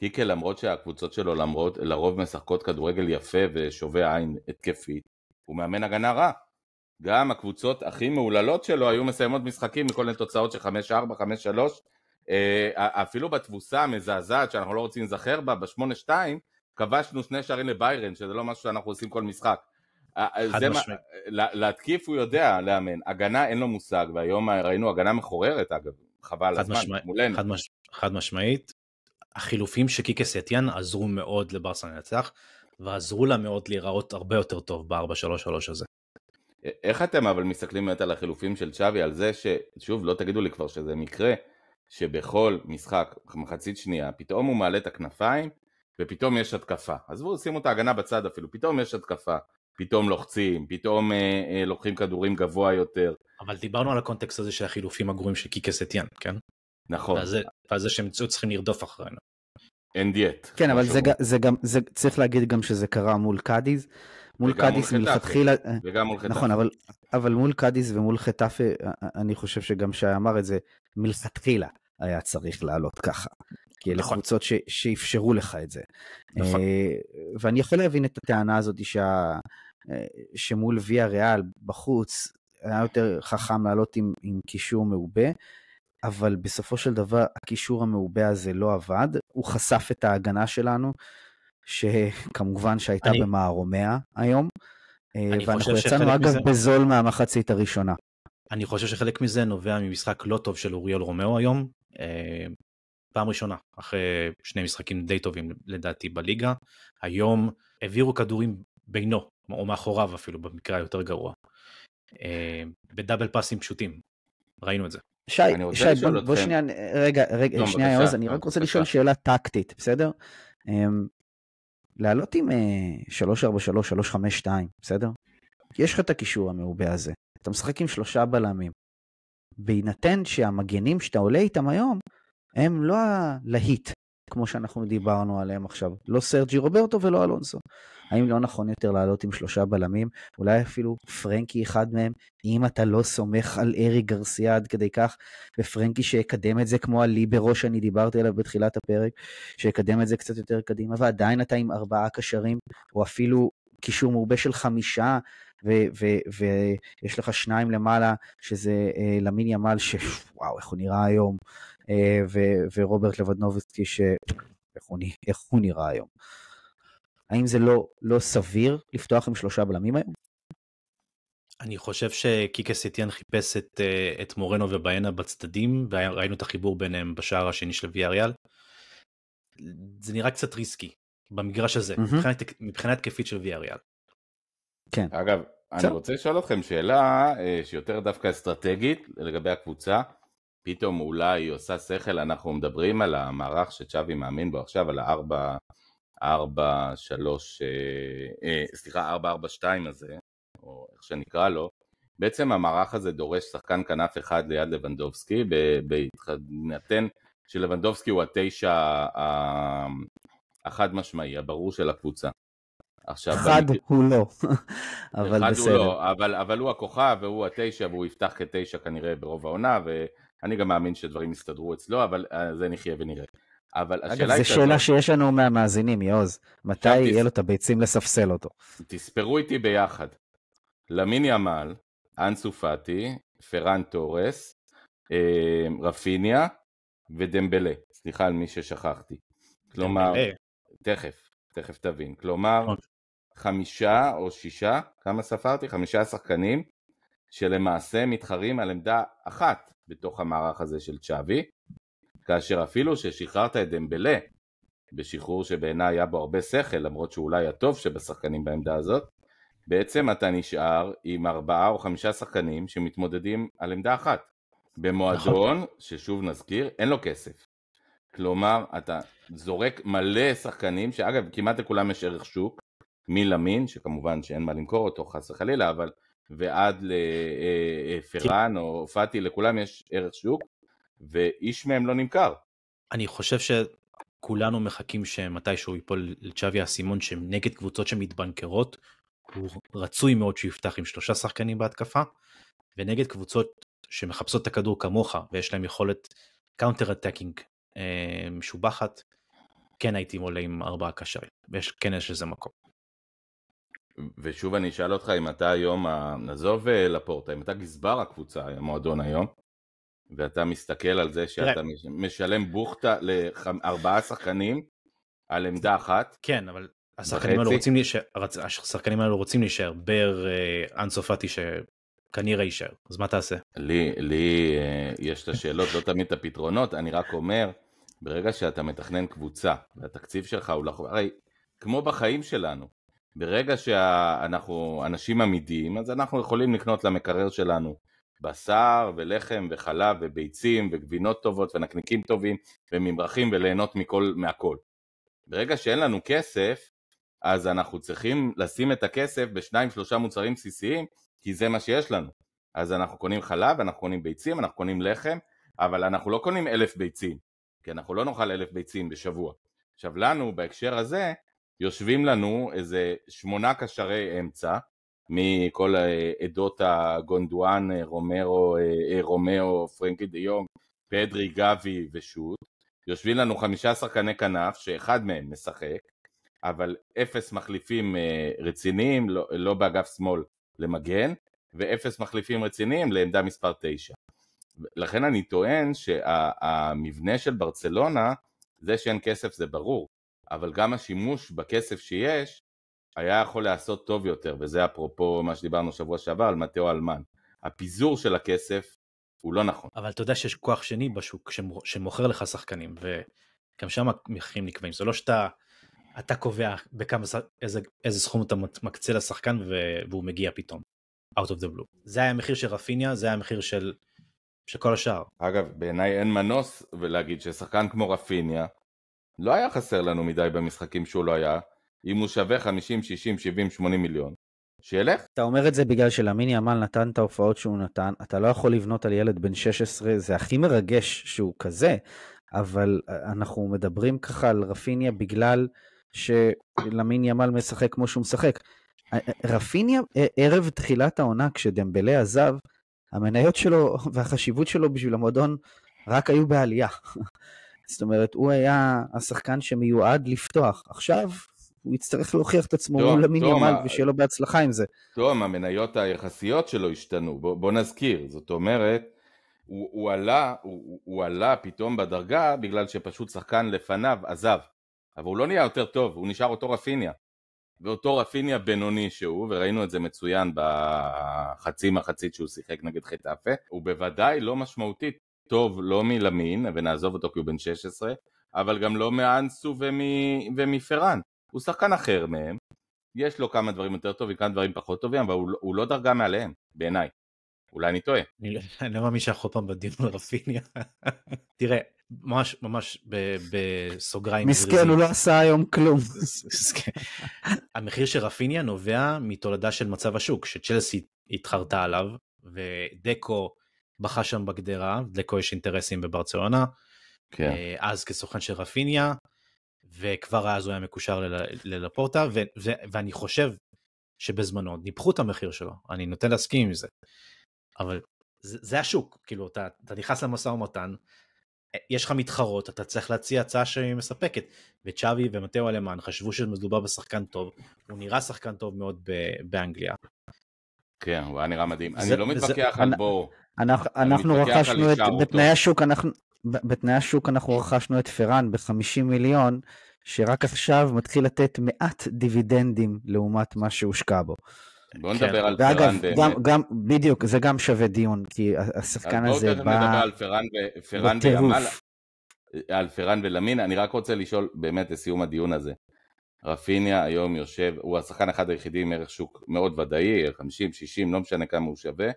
קיקה כן, למרות שהקבוצות שלו למרות, לרוב משחקות כדורגל יפה ושובה עין התקפית, הוא מאמן הגנה רע. גם הקבוצות הכי מהוללות שלו היו מסיימות משחקים מכל מיני תוצאות של 5-4, 5-3, אה, אפילו בתבוסה המזעזעת שאנחנו לא רוצים לזכר בה, ב-8-2, כבשנו שני שערים לביירן, שזה לא משהו שאנחנו עושים כל משחק. זה מה, להתקיף הוא יודע לאמן, הגנה אין לו מושג, והיום ראינו הגנה מחוררת אגב, חבל הזמן, משמע... מולנו. חד, מש... חד משמעית, החילופים שקיקה סטיאן עזרו מאוד לברסה לנצח, ועזרו לה מאוד להיראות הרבה יותר טוב ב-4-3-3 הזה. איך אתם אבל מסתכלים באמת על החילופים של צ'אבי, על זה ששוב לא תגידו לי כבר שזה מקרה שבכל משחק מחצית שנייה פתאום הוא מעלה את הכנפיים ופתאום יש התקפה. עזבו, שימו את ההגנה בצד אפילו, פתאום יש התקפה, פתאום לוחצים, פתאום אה, אה, לוקחים כדורים גבוה יותר. אבל דיברנו על הקונטקסט הזה של החילופים הגרועים של קיקס אתיאן, כן? נכון. ועל זה, ועל זה שהם צריכים לרדוף אחרינו. אין דיאט. כן, אבל זה, זה גם, זה, צריך להגיד גם שזה קרה מול קאדיז. מול קאדיס מלכתחילה, אה, וגם מול חטאפה. נכון, אבל, אבל מול קאדיס ומול חטאפה, אה, אה, אני חושב שגם שי אמר את זה, מלכתחילה היה צריך לעלות ככה. כי אלה נכון. קבוצות שאפשרו לך את זה. נכון. ואני יכול להבין את הטענה הזאת שה, שמול ויה ריאל בחוץ, היה יותר חכם לעלות עם, עם קישור מעובה, אבל בסופו של דבר הקישור המעובה הזה לא עבד, הוא חשף את ההגנה שלנו, שכמובן שהייתה אני... במערומיה היום, אה, ואנחנו יצאנו אגב מזה... בזול מהמחצית הראשונה. אני חושב שחלק מזה נובע ממשחק לא טוב של אוריאל רומאו היום, אה, פעם ראשונה, אחרי שני משחקים די טובים לדעתי בליגה, היום העבירו כדורים בינו, או מאחוריו אפילו, במקרה היותר גרוע. אה, בדאבל פאסים פשוטים, ראינו את זה. שי, שי, בוא, בוא שנייה, רגע, רגע, לא, שנייה, יעוז, אני רק רוצה לשאול שאלה טקטית, בסדר? אמ, לעלות עם 343, אה, 352, בסדר? יש לך את הקישור המעובה הזה, אתה משחק עם שלושה בלמים. בהינתן שהמגנים שאתה עולה איתם היום, הם לא הלהיט כמו שאנחנו דיברנו עליהם עכשיו. לא סרג'י רוברטו ולא אלונסו. האם לא נכון יותר לעלות עם שלושה בלמים? אולי אפילו פרנקי אחד מהם, אם אתה לא סומך על ארי גרסיה עד כדי כך, ופרנקי שיקדם את זה כמו הליברו שאני דיברתי עליו בתחילת הפרק, שיקדם את זה קצת יותר קדימה, ועדיין אתה עם ארבעה קשרים, או אפילו קישור מעובה של חמישה, ויש לך שניים למעלה, שזה אה, למין ימל, שוואו, איך הוא נראה היום, אה, ו- ורוברט לבדנובסקי, ש... איך הוא, איך הוא נראה היום. האם זה לא, לא סביר לפתוח עם שלושה בלמים היום? אני חושב שקיקה סטיאן חיפש את, אה, את מורנו ובאנה בצדדים, וראינו את החיבור ביניהם בשער השני של ויאריאל. זה נראה קצת ריסקי במגרש הזה, mm-hmm. מבחינת, מבחינה התקפית של ויאריאל. כן. אגב, אני רוצה לשאול אתכם שאלה אה, שיותר דווקא אסטרטגית לגבי הקבוצה. פתאום אולי היא עושה שכל, אנחנו מדברים על המערך שצ'אבי מאמין בו עכשיו, על הארבע, ארבע, שלוש, אה, אה, סליחה, 4-4-2 הזה, או איך שנקרא לו, בעצם המערך הזה דורש שחקן כנף אחד ליד לבנדובסקי, בהתחנתן שלבנדובסקי הוא התשע החד משמעי, הברור של הקבוצה. עכשיו... אחד אני... הוא לא, אבל בסדר. הוא לא, אבל, אבל הוא הכוכב והוא התשע והוא יפתח כתשע כנראה ברוב העונה, ו... אני גם מאמין שדברים יסתדרו אצלו, אבל אה, זה נחיה ונראה. אבל השאלה אגב, זו שאלה שיש לנו מהמאזינים, יעוז. מתי יהיה תס... לו את הביצים לספסל אותו? תספרו איתי ביחד. למיני עמל, אנסו פאטי, פרן תורס, אה, רפיניה ודמבלה. סליחה על מי ששכחתי. כלומר, תכף, תכף תבין. כלומר, אוקיי. חמישה או שישה, כמה ספרתי? חמישה שחקנים שלמעשה מתחרים על עמדה אחת בתוך המערך הזה של צ'אבי, כאשר אפילו ששחררת את דמבלה בשחרור שבעיניי היה בו הרבה שכל, למרות שאולי הטוב שבשחקנים בעמדה הזאת, בעצם אתה נשאר עם ארבעה או חמישה שחקנים שמתמודדים על עמדה אחת. במועדון, נכון. ששוב נזכיר, אין לו כסף. כלומר, אתה זורק מלא שחקנים, שאגב, כמעט לכולם יש ערך שוק, מלמין, שכמובן שאין מה למכור אותו חס וחלילה, אבל ועד לפרן אה, אה, או פאטי, לכולם יש ערך שוק, ואיש מהם לא נמכר. אני חושב שכולנו מחכים שמתישהו ייפול לצ'אבי האסימון נגד קבוצות שמתבנקרות, הוא רצוי מאוד שיפתח עם שלושה שחקנים בהתקפה, ונגד קבוצות שמחפשות את הכדור כמוך ויש להם יכולת קאונטר אטקינג אה, משובחת, כן הייתי עולה עם ארבעה קשרים, ויש כן יש לזה מקום. ושוב אני אשאל אותך אם אתה היום, נעזוב אה, לפורטה, אם אתה גזבר הקבוצה, המועדון היום, ואתה מסתכל על זה שאתה משלם בוכטה לארבעה שחקנים על עמדה אחת. כן, אבל השחקנים האלו רוצים להישאר, השחקנים האלו רוצים להישאר, בר אה, אנסופטי שכנראה יישאר, אז מה תעשה? לי, לי אה, יש את השאלות, לא תמיד את הפתרונות, אני רק אומר, ברגע שאתה מתכנן קבוצה, והתקציב שלך הוא לחוב, הרי כמו בחיים שלנו, ברגע שאנחנו אנשים עמידים, אז אנחנו יכולים לקנות למקרר שלנו בשר ולחם וחלב וביצים וגבינות טובות ונקניקים טובים וממרחים וליהנות מכל, מהכל. ברגע שאין לנו כסף, אז אנחנו צריכים לשים את הכסף בשניים שלושה מוצרים בסיסיים, כי זה מה שיש לנו. אז אנחנו קונים חלב, אנחנו קונים ביצים, אנחנו קונים לחם, אבל אנחנו לא קונים אלף ביצים, כי אנחנו לא נאכל אלף ביצים בשבוע. עכשיו לנו, בהקשר הזה, יושבים לנו איזה שמונה קשרי אמצע מכל אה, עדות הגונדואן, אה, רומרו, אה, רומאו, פרנקי דה יונג, פדרי, גבי ושות'. יושבים לנו חמישה שחקני כנף שאחד מהם משחק, אבל אפס מחליפים רציניים, לא, לא באגף שמאל למגן, ואפס מחליפים רציניים לעמדה מספר תשע. לכן אני טוען שהמבנה של ברצלונה, זה שאין כסף זה ברור, אבל גם השימוש בכסף שיש היה יכול להיעשות טוב יותר, וזה אפרופו מה שדיברנו שבוע שעבר על מתאו אלמן. הפיזור של הכסף הוא לא נכון. אבל אתה יודע שיש כוח שני בשוק שמוכר לך שחקנים, וגם שם המחירים נקבעים. זה לא שאתה אתה קובע בכמה, איזה, איזה סכום אתה מקצה לשחקן והוא מגיע פתאום, out of the blue. זה היה המחיר של רפיניה, זה היה המחיר של, של כל השאר. אגב, בעיניי אין מנוס ולהגיד ששחקן כמו רפיניה, לא היה חסר לנו מדי במשחקים שהוא לא היה, אם הוא שווה 50, 60, 70, 80 מיליון, שילך. אתה אומר את זה בגלל שלמיני עמל נתן את ההופעות שהוא נתן, אתה לא יכול לבנות על ילד בן 16, זה הכי מרגש שהוא כזה, אבל אה, אנחנו מדברים ככה על רפיניה בגלל שלמין ימל משחק כמו שהוא משחק. אה, אה, רפיניה, ערב תחילת העונה, כשדמבלה עזב, המניות שלו והחשיבות שלו בשביל המועדון רק היו בעלייה. זאת אומרת, הוא היה השחקן שמיועד לפתוח. עכשיו, הוא יצטרך להוכיח את עצמו מול המינימל, ושיהיה לו בהצלחה עם זה. תום, המניות היחסיות שלו השתנו, בוא, בוא נזכיר. זאת אומרת, הוא, הוא, עלה, הוא, הוא עלה פתאום בדרגה בגלל שפשוט שחקן לפניו עזב. אבל הוא לא נהיה יותר טוב, הוא נשאר אותו רפיניה. ואותו רפיניה בינוני שהוא, וראינו את זה מצוין בחצי מחצית שהוא שיחק נגד חטאפה, הוא בוודאי לא משמעותית טוב לא מלמין, ונעזוב אותו כי הוא בן 16, אבל גם לא מאנסו ומ... ומפרן. הוא שחקן אחר מהם, יש לו כמה דברים יותר טובים, כמה דברים פחות טובים, אבל הוא, לא, הוא לא דרגה מעליהם, בעיניי. אולי אני טועה. אני לא מאמין שאנחנו פעם בדיון על רפיניה. תראה, ממש ממש בסוגריים. מסכן, הוא לא עשה היום כלום. המחיר של רפיניה נובע מתולדה של מצב השוק, שצ'לסי התחרתה עליו, ודקו בכה שם בגדרה, דלקו יש אינטרסים בברציונה, כן. אה, אז כסוכן של רפיניה, וכבר אז הוא היה מקושר ללפורטה, ו- ו- ואני חושב שבזמנו ניפחו את המחיר שלו, אני נוטה להסכים עם זה, אבל זה, זה השוק, כאילו אתה, אתה נכנס למשא ומתן, יש לך מתחרות, אתה צריך להציע הצעה שהיא מספקת, וצ'אבי ומטאו אלמן חשבו שמדובר בשחקן טוב, הוא נראה שחקן טוב מאוד באנגליה, כן, הוא היה נראה מדהים. זה, אני לא מתווכח על בור. אנחנו, רכשנו את, בתנאי השוק, אנחנו, בתנאי השוק אנחנו רכשנו את פראן ב-50 מיליון, שרק עכשיו מתחיל לתת מעט דיווידנדים לעומת מה שהושקע בו. בואו נדבר כן. על ואגב, פרן באמת. ואגב, גם, בדיוק, זה גם שווה דיון, כי השחקן הזה בא... בואו נדבר על פרן, ו... פרן וימל, על פרן ולמין, אני רק רוצה לשאול באמת לסיום הדיון הזה. רפיניה היום יושב, הוא השחקן אחד היחידי עם ערך שוק מאוד ודאי, 50, 60, לא משנה כמה הוא שווה.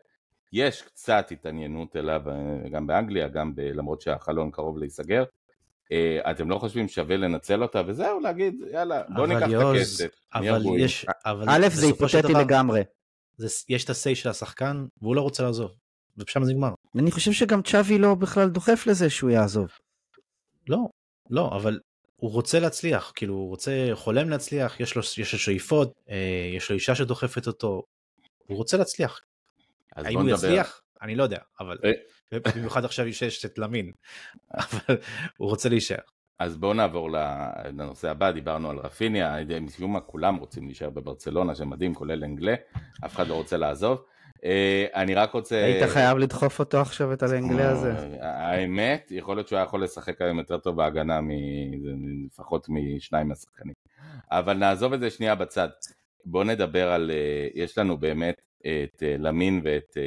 יש קצת התעניינות אליו אה, גם באנגליה, גם ב, למרות שהחלון קרוב להיסגר. אה, אתם לא חושבים שווה לנצל אותה וזהו, להגיד יאללה בוא ניקח יוז, את הכסף. אבל יש, אה, אבל א' זה היפותטי לגמרי. זה, יש את ה-say של השחקן והוא לא רוצה לעזוב, ושם זה נגמר. אני חושב שגם צ'אבי לא בכלל דוחף לזה שהוא יעזוב. לא, לא, אבל הוא רוצה להצליח, כאילו הוא רוצה, חולם להצליח, יש לו, יש לו שאיפות, אה, יש לו אישה שדוחפת אותו, הוא רוצה להצליח. האם הוא נדבר. יצליח? אני לא יודע, אבל אה. במיוחד עכשיו שיש את למין, אבל הוא רוצה להישאר. אז בואו נעבור לנושא הבא, דיברנו על רפיניה, משום מה כולם רוצים להישאר בברצלונה, שמדהים, כולל אנגלה, אף אחד לא רוצה לעזוב. אה, אני רק רוצה... היית חייב לדחוף אותו עכשיו, את הלנגלה אה, הזה. האמת, יכול להיות שהוא היה יכול לשחק היום יותר טוב בהגנה, לפחות משניים מהשחקנים. אבל נעזוב את זה שנייה בצד. בואו נדבר על... אה, יש לנו באמת את למין ואת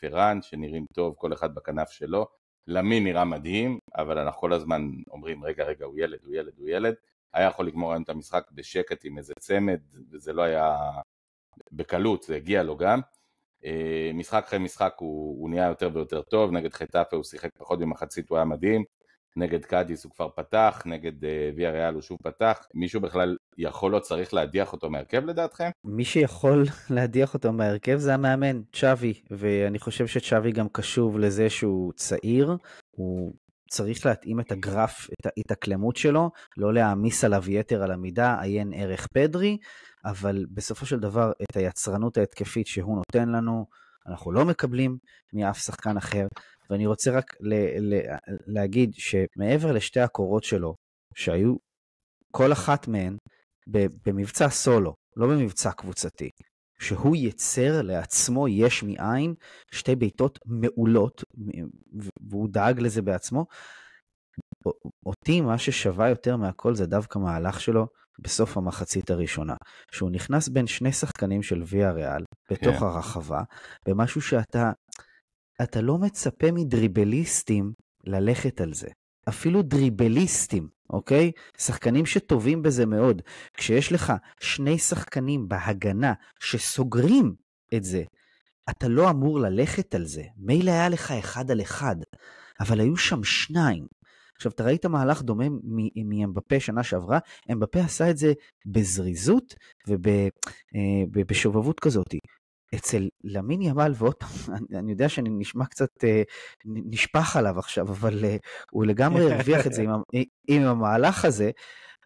פראן, שנראים טוב, כל אחד בכנף שלו. למין נראה מדהים, אבל אנחנו כל הזמן אומרים, רגע, רגע, הוא ילד, הוא ילד, הוא ילד. היה יכול לגמור היום את המשחק בשקט עם איזה צמד, וזה לא היה... בקלות, זה הגיע לו גם. אה, משחק אחרי משחק הוא, הוא נהיה יותר ויותר טוב, נגד חטאפה הוא שיחק פחות ממחצית, הוא היה מדהים, נגד קאדיס הוא כבר פתח, נגד uh, ויה ריאל הוא שוב פתח, מישהו בכלל יכול או צריך להדיח אותו מהרכב לדעתכם? מי שיכול להדיח אותו מהרכב זה המאמן, צ'אבי, ואני חושב שצ'אבי גם קשוב לזה שהוא צעיר, הוא צריך להתאים את הגרף, את ההתאקלמות שלו, לא להעמיס עליו יתר על המידה, עיין ערך פדרי, אבל בסופו של דבר את היצרנות ההתקפית שהוא נותן לנו, אנחנו לא מקבלים מאף שחקן אחר. ואני רוצה רק ל- ל- להגיד שמעבר לשתי הקורות שלו, שהיו כל אחת מהן במבצע סולו, לא במבצע קבוצתי, שהוא יצר לעצמו יש מאין שתי בעיטות מעולות, והוא דאג לזה בעצמו. אותי מה ששווה יותר מהכל זה דווקא מהלך שלו בסוף המחצית הראשונה, שהוא נכנס בין שני שחקנים של ויה ריאל בתוך yeah. כן. הרחבה, במשהו שאתה אתה לא מצפה מדריבליסטים ללכת על זה. אפילו דריבליסטים אוקיי? שחקנים שטובים בזה מאוד. כשיש לך שני שחקנים בהגנה שסוגרים את זה, אתה לא אמור ללכת על זה. מילא היה לך אחד על אחד, אבל היו שם שניים. עכשיו, אתה ראית מהלך דומה מאמבפה שנה שעברה, אמבפה עשה את זה בזריזות ובשובבות אה, כזאת. אצל למין ימל, ועוד פעם, אני אני יודע שאני נשמע קצת, אה, נשפך עליו עכשיו, אבל אה, הוא לגמרי הרוויח את זה עם, אה, עם המהלך הזה.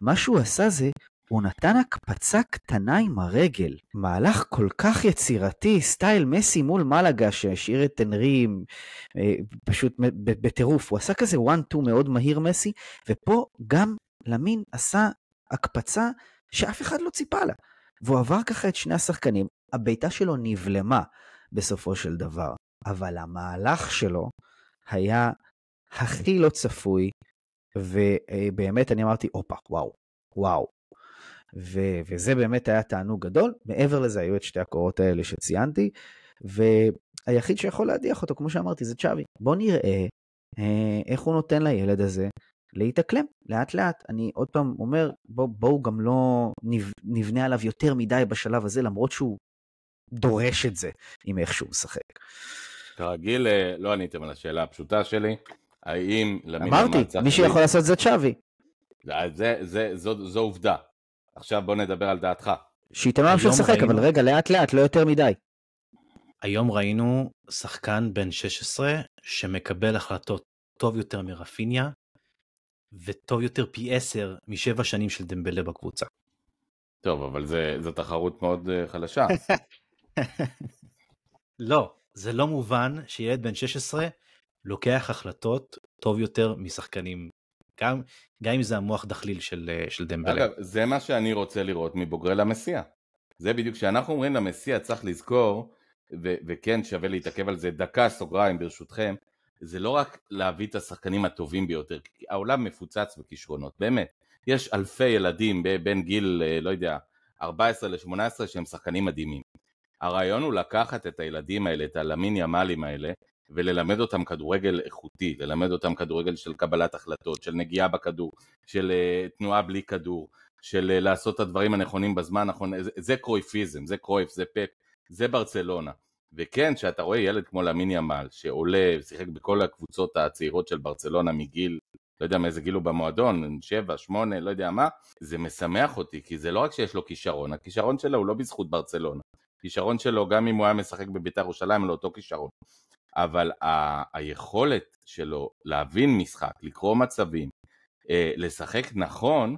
מה שהוא עשה זה, הוא נתן הקפצה קטנה עם הרגל. מהלך כל כך יצירתי, סטייל מסי מול מלאגה שהשאיר את אנרי אה, פשוט בטירוף. הוא עשה כזה one-two מאוד מהיר מסי, ופה גם למין עשה הקפצה שאף אחד לא ציפה לה. והוא עבר ככה את שני השחקנים, הביתה שלו נבלמה בסופו של דבר, אבל המהלך שלו היה הכי לא צפוי, ובאמת אני אמרתי, הופה, וואו, וואו. ו- וזה באמת היה תענוג גדול. מעבר לזה היו את שתי הקורות האלה שציינתי, והיחיד שיכול להדיח אותו, כמו שאמרתי, זה צ'אבי. בוא נראה אה, איך הוא נותן לילד הזה להתאקלם לאט לאט. אני עוד פעם אומר, בואו בוא גם לא נבנה עליו יותר מדי בשלב הזה, למרות שהוא דורש את זה עם איך שהוא משחק. כרגיל, אה, לא עניתם על השאלה הפשוטה שלי, האם אמרתי, מי שיכול לעשות זה צ'אבי. זה, זה, זו, זו עובדה. עכשיו בוא נדבר על דעתך. שייתן ממש לשחק, ראינו... אבל רגע, לאט לאט, לא יותר מדי. היום ראינו שחקן בן 16 שמקבל החלטות טוב יותר מרפיניה, וטוב יותר פי 10 משבע שנים של דמבלה בקבוצה. טוב, אבל זו תחרות מאוד אה, חלשה. לא, זה לא מובן שילד בן 16 לוקח החלטות טוב יותר משחקנים, גם, גם אם זה המוח דחליל של, אה, של דמבלה. אגב, זה מה שאני רוצה לראות מבוגרי למסיע. זה בדיוק, כשאנחנו אומרים למסיע צריך לזכור, ו- וכן שווה להתעכב על זה דקה סוגריים ברשותכם, זה לא רק להביא את השחקנים הטובים ביותר, כי העולם מפוצץ בכישרונות, באמת. יש אלפי ילדים בין גיל, אה, לא יודע, 14 ל-18 שהם שחקנים מדהימים. הרעיון הוא לקחת את הילדים האלה, את הלמין ימלים האלה, וללמד אותם כדורגל איכותי, ללמד אותם כדורגל של קבלת החלטות, של נגיעה בכדור, של uh, תנועה בלי כדור, של uh, לעשות את הדברים הנכונים בזמן הנכון, זה, זה קרויפיזם, זה קרויף, זה פפ, זה ברצלונה. וכן, כשאתה רואה ילד כמו למין ימל, שעולה, שיחק בכל הקבוצות הצעירות של ברצלונה מגיל, לא יודע מאיזה גיל הוא במועדון, 7, 8, לא יודע מה, זה משמח אותי, כי זה לא רק שיש לו כישרון, הכישרון שלו הוא לא בזכות ברצלונה, הכישרון שלו, גם אם הוא היה משחק בביתר ירושלים, לא אותו כישרון. אבל ה- היכולת שלו להבין משחק, לקרוא מצבים, אה, לשחק נכון,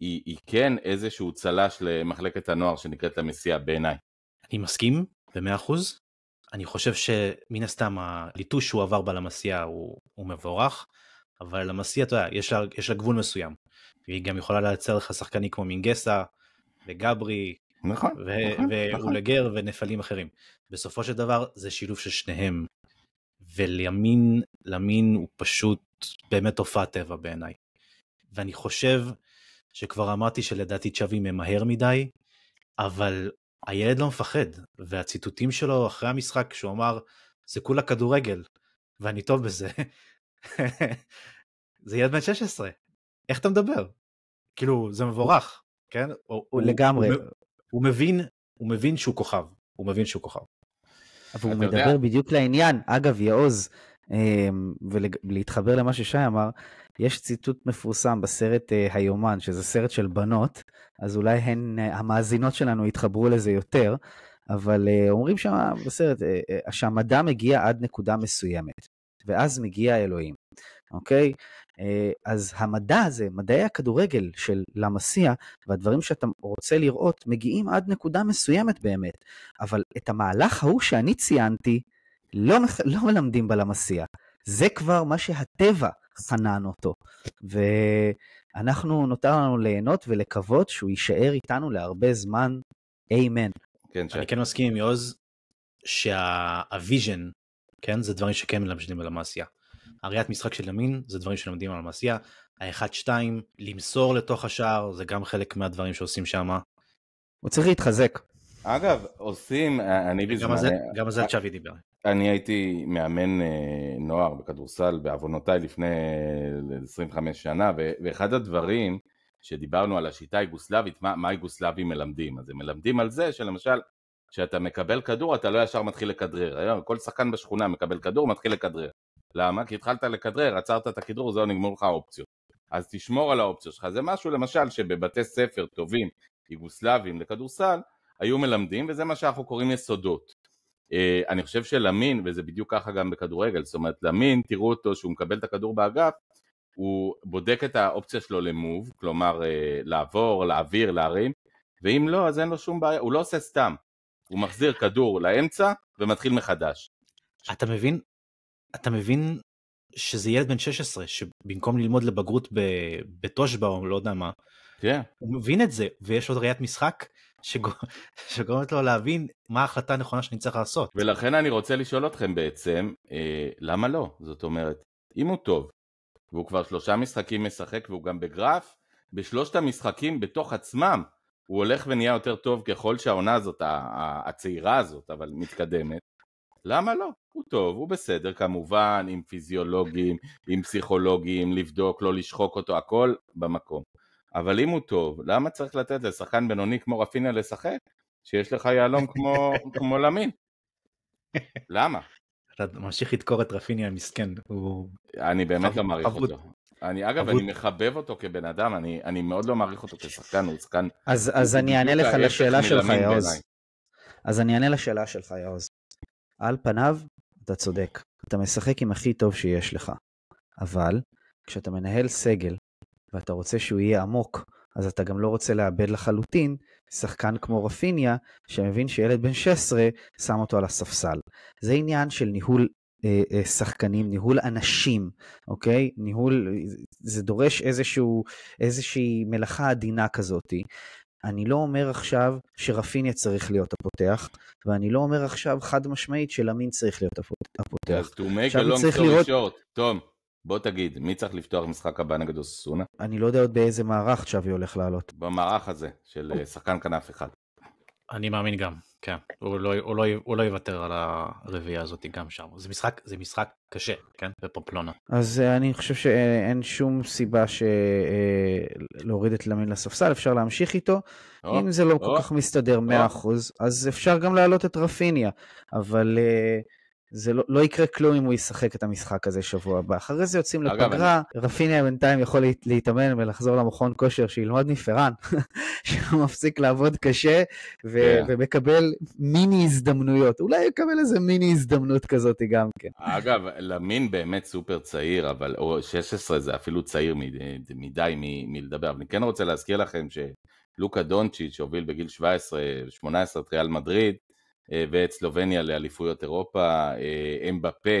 היא, היא כן איזשהו צל"ש למחלקת הנוער שנקראת המסיע בעיניי. אני מסכים במאה אחוז. אני חושב שמן הסתם הליטוש שהוא עבר בה למסיע הוא, הוא מבורך, אבל למסיע, אתה יודע, יש לה, יש לה גבול מסוים. והיא גם יכולה לייצר לך שחקנים כמו מינגסה וגברי נכון, ו- נכון, ואולגר נכון. ונפלים אחרים. בסופו של דבר זה שילוב של שניהם, ולימין, למין הוא פשוט באמת תופעת טבע בעיניי. ואני חושב שכבר אמרתי שלדעתי צ'אבי ממהר מדי, אבל הילד לא מפחד, והציטוטים שלו אחרי המשחק, שהוא אמר, זה כולה כדורגל, ואני טוב בזה. זה ילד בן 16, איך אתה מדבר? כאילו, זה מבורך, כן? הוא, הוא, לגמרי. הוא, הוא מבין, הוא מבין שהוא כוכב, הוא מבין שהוא כוכב. אבל הוא מדבר יודע... בדיוק לעניין. אגב, יעוז, אמ, ולהתחבר למה ששי אמר, יש ציטוט מפורסם בסרט אה, היומן, שזה סרט של בנות, אז אולי הן, אה, המאזינות שלנו יתחברו לזה יותר, אבל אה, אומרים שם בסרט, שהמדע מגיע עד נקודה מסוימת, ואז מגיע אלוהים. אוקיי? אה, אז המדע הזה, מדעי הכדורגל של למסיע והדברים שאתה רוצה לראות, מגיעים עד נקודה מסוימת באמת, אבל את המהלך ההוא שאני ציינתי, לא, מח... לא מלמדים בלמסיע. זה כבר מה שהטבע חנן אותו. ואנחנו, נותר לנו ליהנות ולקוות שהוא יישאר איתנו להרבה זמן, איימן. כן, אני כן מסכים עם יוז שהוויז'ן, כן, זה דברים שכן מלמדים בלמסיה. הראיית משחק של ימין זה דברים שלומדים על המעשייה, האחד שתיים, למסור לתוך השער זה גם חלק מהדברים שעושים שם. הוא צריך להתחזק. אגב, עושים, אה, אני בזמן... גם על זה, גם על זה צ'אבי דיבר. אני הייתי מאמן אה, נוער בכדורסל בעוונותיי לפני 25 אה, שנה, ואחד הדברים שדיברנו על השיטה היגוסלבית, מה, מה היוגוסלבים מלמדים? אז הם מלמדים על זה שלמשל, כשאתה מקבל כדור אתה לא ישר מתחיל לכדרר. כל שחקן בשכונה מקבל כדור, מתחיל לכדרר. למה? כי התחלת לכדרר, עצרת את הכדרור, זהו נגמרו לך האופציות. אז תשמור על האופציות שלך. זה משהו למשל שבבתי ספר טובים, יוגוסלבים לכדורסל, היו מלמדים, וזה מה שאנחנו קוראים יסודות. אה, אני חושב שלמין, וזה בדיוק ככה גם בכדורגל, זאת אומרת למין, תראו אותו שהוא מקבל את הכדור באגף, הוא בודק את האופציה שלו למוב, כלומר אה, לעבור, להעביר, להרים, ואם לא, אז אין לו שום בעיה, הוא לא עושה סתם. הוא מחזיר כדור לאמצע ומתחיל מחדש. אתה מבין? אתה מבין שזה ילד בן 16 שבמקום ללמוד לבגרות בתושבע או לא יודע מה, yeah. כן. הוא מבין את זה ויש עוד ראיית משחק שגורמת לו להבין מה ההחלטה הנכונה שאני צריך לעשות. ולכן אני רוצה לשאול אתכם בעצם, אה, למה לא? זאת אומרת, אם הוא טוב והוא כבר שלושה משחקים משחק והוא גם בגרף, בשלושת המשחקים בתוך עצמם הוא הולך ונהיה יותר טוב ככל שהעונה הזאת, הצעירה הזאת, אבל מתקדמת. למה לא? הוא טוב, הוא בסדר כמובן, עם פיזיולוגים, עם פסיכולוגים, לבדוק, לא לשחוק אותו, הכל במקום. אבל אם הוא טוב, למה צריך לתת לשחקן בינוני כמו רפינה לשחק, שיש לך יהלום כמו, כמו למין? למה? אתה ממשיך לדקור את רפיני המסכן, הוא... אני באמת לא מעריך אותו. אני אגב, אני מחבב אותו כבן אדם, אני, אני מאוד לא מעריך אותו כשחקן, הוא שחקן... אז, אז אני אענה לך לשאלה שלך, יעוז. אז אני אענה לשאלה שלך, יעוז. על פניו, אתה צודק. אתה משחק עם הכי טוב שיש לך. אבל, כשאתה מנהל סגל, ואתה רוצה שהוא יהיה עמוק, אז אתה גם לא רוצה לאבד לחלוטין שחקן כמו רפיניה, שמבין שילד בן 16 שם אותו על הספסל. זה עניין של ניהול אה, אה, שחקנים, ניהול אנשים, אוקיי? ניהול, זה דורש איזשהו, איזושהי מלאכה עדינה כזאתי, אני לא אומר עכשיו שרפיניה צריך להיות הפותח, ואני לא אומר עכשיו חד משמעית שלמין צריך להיות הפותח. אז to make a long story לראות... short, תום, בוא תגיד, מי צריך לפתוח משחק הבא נגד אוסונה? אני לא יודע עוד באיזה מערך צ'אבי הולך לעלות. במערך הזה, של אה, שחקן כנף אחד. אני מאמין גם. כן, לא, לא, הוא לא, יוותר על הרביעייה הזאת גם שם. זה משחק, זה משחק קשה, כן? בפופלונה. אז אה, אני חושב שאין שום סיבה ש... אה, להוריד את למין לספסל, אפשר להמשיך איתו. או, אם זה לא או, כל כך מסתדר 100%, או. אז אפשר גם להעלות את רפיניה. אבל... אה, זה לא, לא יקרה כלום אם הוא ישחק את המשחק הזה שבוע הבא. אחרי זה יוצאים לפגרה, אני... רפיניה בינתיים יכול להתאמן ולחזור למכון כושר, שילמד מפרן, שהוא מפסיק לעבוד קשה ו- yeah. כן. ומקבל מיני הזדמנויות. אולי הוא יקבל איזה מיני הזדמנות כזאת גם כן. אגב, למין באמת סופר צעיר, אבל או 16 זה אפילו צעיר מדי, מדי מ- מלדבר. אני כן רוצה להזכיר לכם שלוקה דונצ'יץ' הוביל בגיל 17-18 את ריאל מדריד, אה, ואת סלובניה לאליפויות אירופה, אה, אמבפה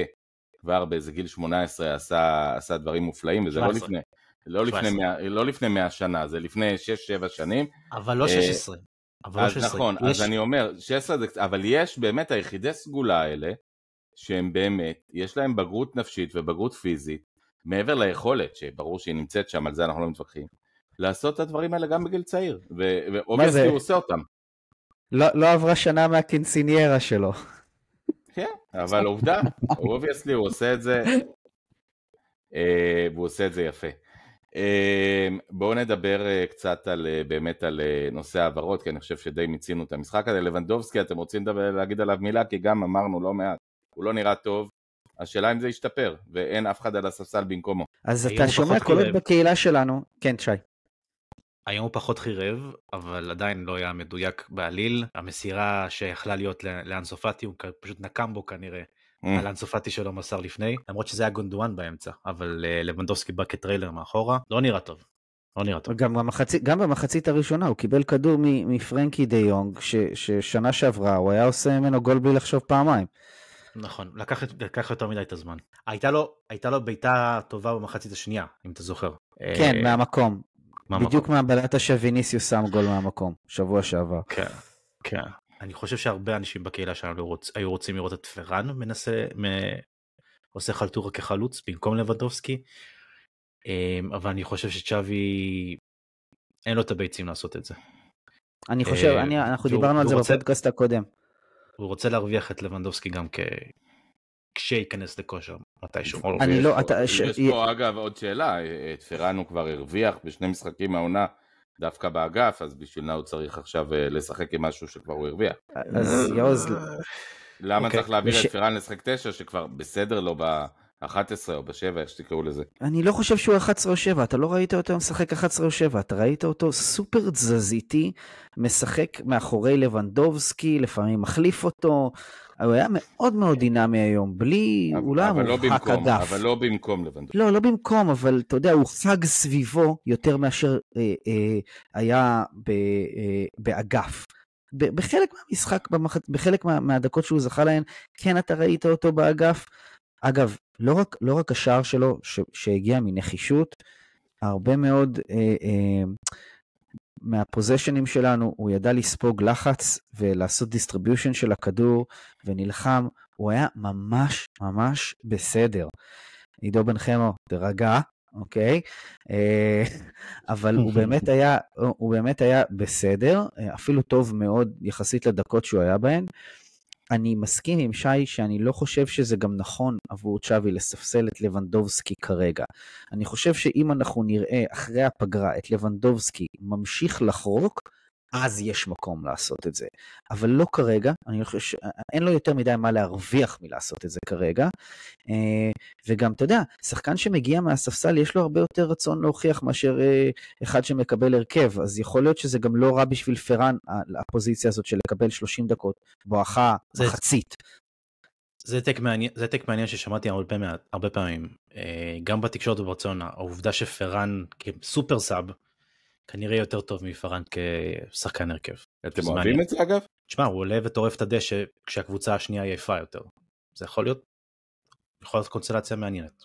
כבר באיזה גיל 18 עשה, עשה דברים מופלאים, וזה 17. לא לפני, לא לפני, 100, לא לפני 100 שנה, זה לפני 6-7 שנים. אבל לא 16. אה, אבל לא 16. אז נכון, יש... אז אני אומר, 16 זה קצת, אבל יש באמת היחידי סגולה האלה, שהם באמת, יש להם בגרות נפשית ובגרות פיזית, מעבר ליכולת, שברור שהיא נמצאת שם, על זה אנחנו לא מתווכחים, לעשות את הדברים האלה גם בגיל צעיר, ואובייסטי הוא עושה אותם. לא, לא עברה שנה מהקינסיניירה שלו. כן, אבל עובדה, אובייסלי הוא עושה את זה, uh, והוא עושה את זה יפה. Uh, בואו נדבר uh, קצת על, uh, באמת על uh, נושא ההעברות, כי אני חושב שדי מיצינו את המשחק הזה. לבנדובסקי, אתם רוצים לדבר, להגיד עליו מילה? כי גם אמרנו לא מעט, הוא לא נראה טוב. השאלה אם זה ישתפר, ואין אף אחד על הספסל במקומו. אז אתה שומע קולות בקהילה שלנו, כן שי. היום הוא פחות חירב, אבל עדיין לא היה מדויק בעליל. המסירה שיכלה להיות לאנסופטי, הוא פשוט נקם בו כנראה. על אה. אנסופטי שלא מסר לפני, למרות שזה היה גונדואן באמצע, אבל uh, לבנדובסקי בא כטריילר מאחורה, לא נראה טוב. לא נראה טוב. גם, במחצי, גם במחצית הראשונה הוא קיבל כדור מפרנקי דה יונג, ש, ששנה שעברה הוא היה עושה ממנו גול בלי לחשוב פעמיים. נכון, לקח, לקח יותר מדי את הזמן. הייתה לו, הייתה לו בעיטה טובה במחצית השנייה, אם אתה זוכר. כן, אה, מהמקום. בדיוק מהבלטה שוויניסיוס שם גול מהמקום, שבוע שעבר. כן, כן. אני חושב שהרבה אנשים בקהילה שלנו רוצ, היו רוצים לראות את פרן מנסה, מ, עושה חלטורה כחלוץ במקום לבדובסקי, אמ, אבל אני חושב שצ'אבי, אין לו את הביצים לעשות את זה. אני חושב, אה, אני, אנחנו דיברנו על זה רוצה, בפודקאסט הקודם. הוא רוצה להרוויח את לבנדובסקי גם כ, כשייכנס לכושר מתישהו. אני לא, אתה... יש פה אגב עוד שאלה, את אה, אה, פרנו כבר הרוויח בשני משחקים מהעונה. דווקא באגף, אז בשביל מה הוא צריך עכשיו אה, לשחק עם משהו שכבר הוא הרוויח. אז יעוז... למה אוקיי. צריך להעביר את פרן לשחק תשע שכבר בסדר לו ב-11 או ב-7, איך שתקראו לזה? אני לא חושב שהוא 11 או 7, אתה לא ראית אותו משחק 11 או 7, אתה ראית אותו סופר תזזיתי, משחק מאחורי לבנדובסקי, לפעמים מחליף אותו, הוא היה מאוד מאוד דינמי היום, בלי, הוא לא היה לא מורחק לא אגף. אבל לא במקום לבנדובסקי. לא, לא במקום, אבל אתה יודע, הוא חג סביבו יותר מאשר אה, אה, היה ב, אה, באגף. בחלק מהמשחק, במח... בחלק מה, מהדקות שהוא זכה להן, כן אתה ראית אותו באגף. אגב, לא רק, לא רק השער שלו ש, שהגיע מנחישות, הרבה מאוד, אה, אה, מהפוזיישנים שלנו, הוא ידע לספוג לחץ ולעשות דיסטריביושן של הכדור ונלחם, הוא היה ממש ממש בסדר. עידו בן חמו, תירגע, אוקיי? אה, אבל הוא באמת היה, הוא באמת היה בסדר, אפילו טוב מאוד יחסית לדקות שהוא היה בהן. אני מסכים עם שי שאני לא חושב שזה גם נכון עבור צ'אבי לספסל את לבנדובסקי כרגע. אני חושב שאם אנחנו נראה אחרי הפגרה את לבנדובסקי ממשיך לחרוק, אז יש מקום לעשות את זה. אבל לא כרגע, אני חושב, אין לו יותר מדי מה להרוויח מלעשות את זה כרגע. אה, וגם, אתה יודע, שחקן שמגיע מהספסל, יש לו הרבה יותר רצון להוכיח מאשר אה, אחד שמקבל הרכב, אז יכול להיות שזה גם לא רע בשביל פראן, הפוזיציה הזאת של לקבל 30 דקות בואכה מחצית. זה העתק מעניין, מעניין ששמעתי הרבה, הרבה פעמים, אה, גם בתקשורת וברצון, העובדה שפראן כסופר סאב, כנראה יותר טוב מפארן כשחקן הרכב. אתם אוהבים מעניין. את זה אגב? תשמע, הוא עולה וטורף את הדשא כשהקבוצה השנייה יפה יותר. זה יכול להיות, יכול להיות קונסטלציה מעניינת.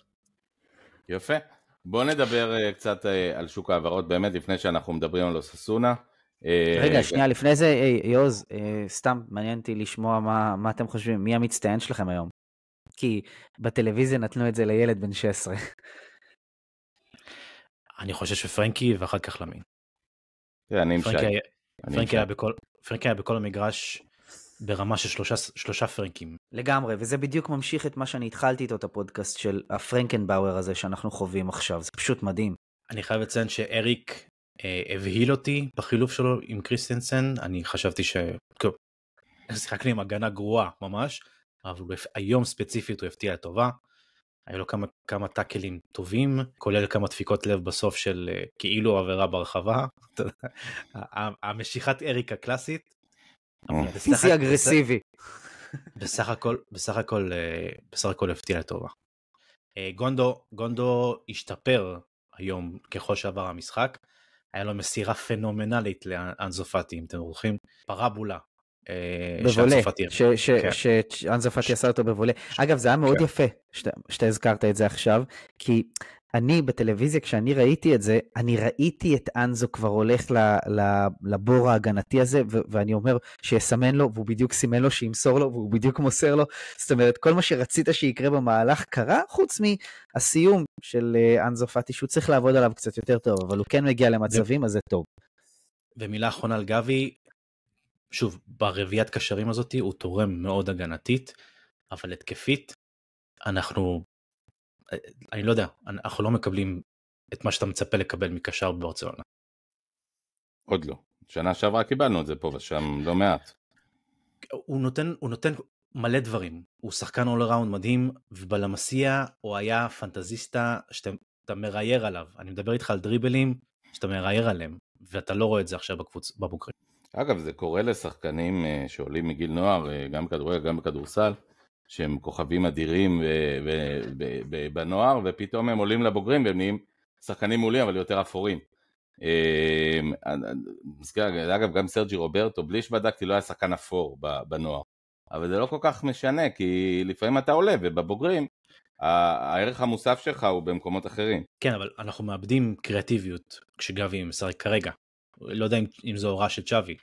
יפה. בוא נדבר uh, קצת uh, על שוק ההעברות באמת לפני שאנחנו מדברים על אוססונה. אה, רגע, שנייה, לפני זה, hey, יוז, uh, סתם מעניין אותי לשמוע מה, מה אתם חושבים, מי המצטיין שלכם היום? כי בטלוויזיה נתנו את זה לילד בן 16. אני חושב שפרנקי ואחר כך למין. כן, אני עם שי. פרנקי היה בכל המגרש ברמה של שלושה, שלושה פרנקים. לגמרי, וזה בדיוק ממשיך את מה שאני התחלתי איתו את הפודקאסט של הפרנקנבאואר הזה שאנחנו חווים עכשיו, זה פשוט מדהים. אני חייב לציין שאריק אה, הבהיל אותי בחילוף שלו עם קריסטנסן, אני חשבתי ש... שיחקנו עם הגנה גרועה ממש, אבל היום ספציפית הוא הפתיע לטובה. היו לו כמה, כמה טאקלים טובים, כולל כמה דפיקות לב בסוף של אה, כאילו עבירה ברחבה, המשיכת אריק הקלאסית. אה. פיזי אגרסיבי. בסך הכל, בסך הכל, אה, בסך הכל הפתיע לטובה. גונדו, גונדו השתפר היום ככל שעבר המשחק, היה לו מסירה פנומנלית לאנזופטי אם אתם זוכרים, פרבולה אה, בבולה, כן. שאנזו עשה אותו בבולה. אגב, זה היה מאוד כן. יפה שאתה הזכרת את זה עכשיו, כי אני בטלוויזיה, כשאני ראיתי את זה, אני ראיתי את אנזו כבר הולך לבור ההגנתי הזה, ואני אומר שיסמן לו, והוא בדיוק סימן לו שימסור לו, והוא בדיוק מוסר לו. זאת אומרת, כל מה שרצית שיקרה במהלך קרה, חוץ מהסיום של אה, אנזו פאטי, שהוא צריך לעבוד עליו קצת יותר טוב, אבל הוא כן מגיע למצבים, אז זה טוב. ומילה אחרונה על גבי, שוב, ברביעיית קשרים הזאת הוא תורם מאוד הגנתית, אבל התקפית, אנחנו, אה, אני לא יודע, אנחנו לא מקבלים את מה שאתה מצפה לקבל מקשר בברצלונה. עוד לא. שנה שעברה קיבלנו את זה פה ושם לא מעט. הוא נותן, הוא נותן מלא דברים. הוא שחקן אול ראונד מדהים, ובלמסיה הוא היה פנטזיסטה שאתה מראייר עליו. אני מדבר איתך על דריבלים שאתה מראייר עליהם, ואתה לא רואה את זה עכשיו בקבוצ... בבוקרים. אגב, זה קורה לשחקנים אה, שעולים מגיל נוער, אה, גם בכדורגל, גם בכדורסל, שהם כוכבים אדירים בנוער, ופתאום הם עולים לבוגרים והם נהיים שחקנים מעולים, אבל יותר אפורים. אה, אגב, גם סרג'י רוברטו, בלי שבדקתי, לא היה שחקן אפור בנוער. אבל זה לא כל כך משנה, כי לפעמים אתה עולה, ובבוגרים, הערך המוסף שלך הוא במקומות אחרים. כן, אבל אנחנו מאבדים קריאטיביות כשגבי משחק כרגע. לא יודע אם, אם זו הוראה של צ'אבי,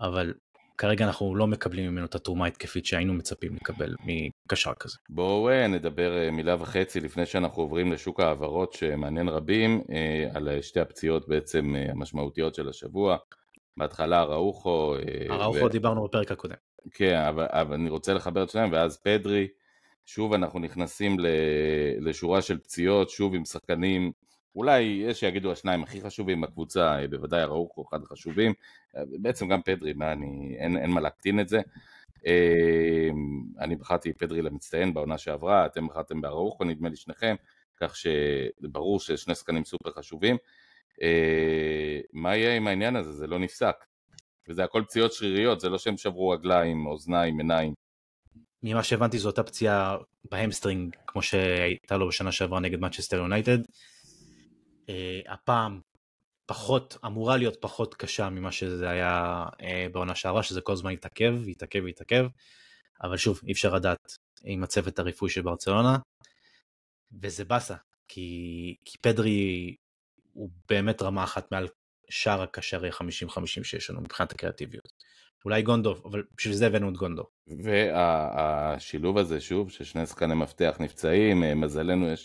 אבל כרגע אנחנו לא מקבלים ממנו את התרומה ההתקפית שהיינו מצפים לקבל מקשר כזה. בואו אה, נדבר אה, מילה וחצי לפני שאנחנו עוברים לשוק ההעברות שמעניין רבים, אה, על שתי הפציעות בעצם המשמעותיות של השבוע. בהתחלה אראוחו... אראוחו ו... דיברנו בפרק הקודם. כן, אבל, אבל אני רוצה לחבר את שניהם, ואז פדרי. שוב אנחנו נכנסים לשורה של פציעות, שוב עם שחקנים אולי יש שיגידו השניים הכי חשובים בקבוצה, אה, בוודאי אראוקו אחד החשובים, אה, בעצם גם פדרי, מה, אני, אין, אין מה להקטין את זה. אה, אני בחרתי פדרי למצטיין בעונה שעברה, אתם בחרתם באראוקו נדמה לי שניכם, כך שברור ששני שחקנים סופר חשובים. מה יהיה עם העניין הזה? זה לא נפסק. וזה הכל פציעות שריריות, זה לא שהם שברו רגליים, אוזניים, עיניים. ממה שהבנתי זו אותה פציעה בהמסטרינג, כמו שהייתה לו בשנה שעברה נגד מצ'סטר יונייטד. אה, הפעם פחות, אמורה להיות פחות קשה ממה שזה היה אה, בעונה שעברה, שזה כל הזמן התעכב, התעכב, התעכב, אבל שוב, אי אפשר לדעת עם הצוות הרפואי של ברצלונה, וזה באסה, כי, כי פדרי הוא באמת רמה אחת מעל שאר הקשרי 50-50 שיש לנו מבחינת הקריאטיביות. אולי גונדו, אבל בשביל זה הבאנו את גונדו. והשילוב וה, הזה שוב, ששני שחקני מפתח נפצעים, אה, מזלנו יש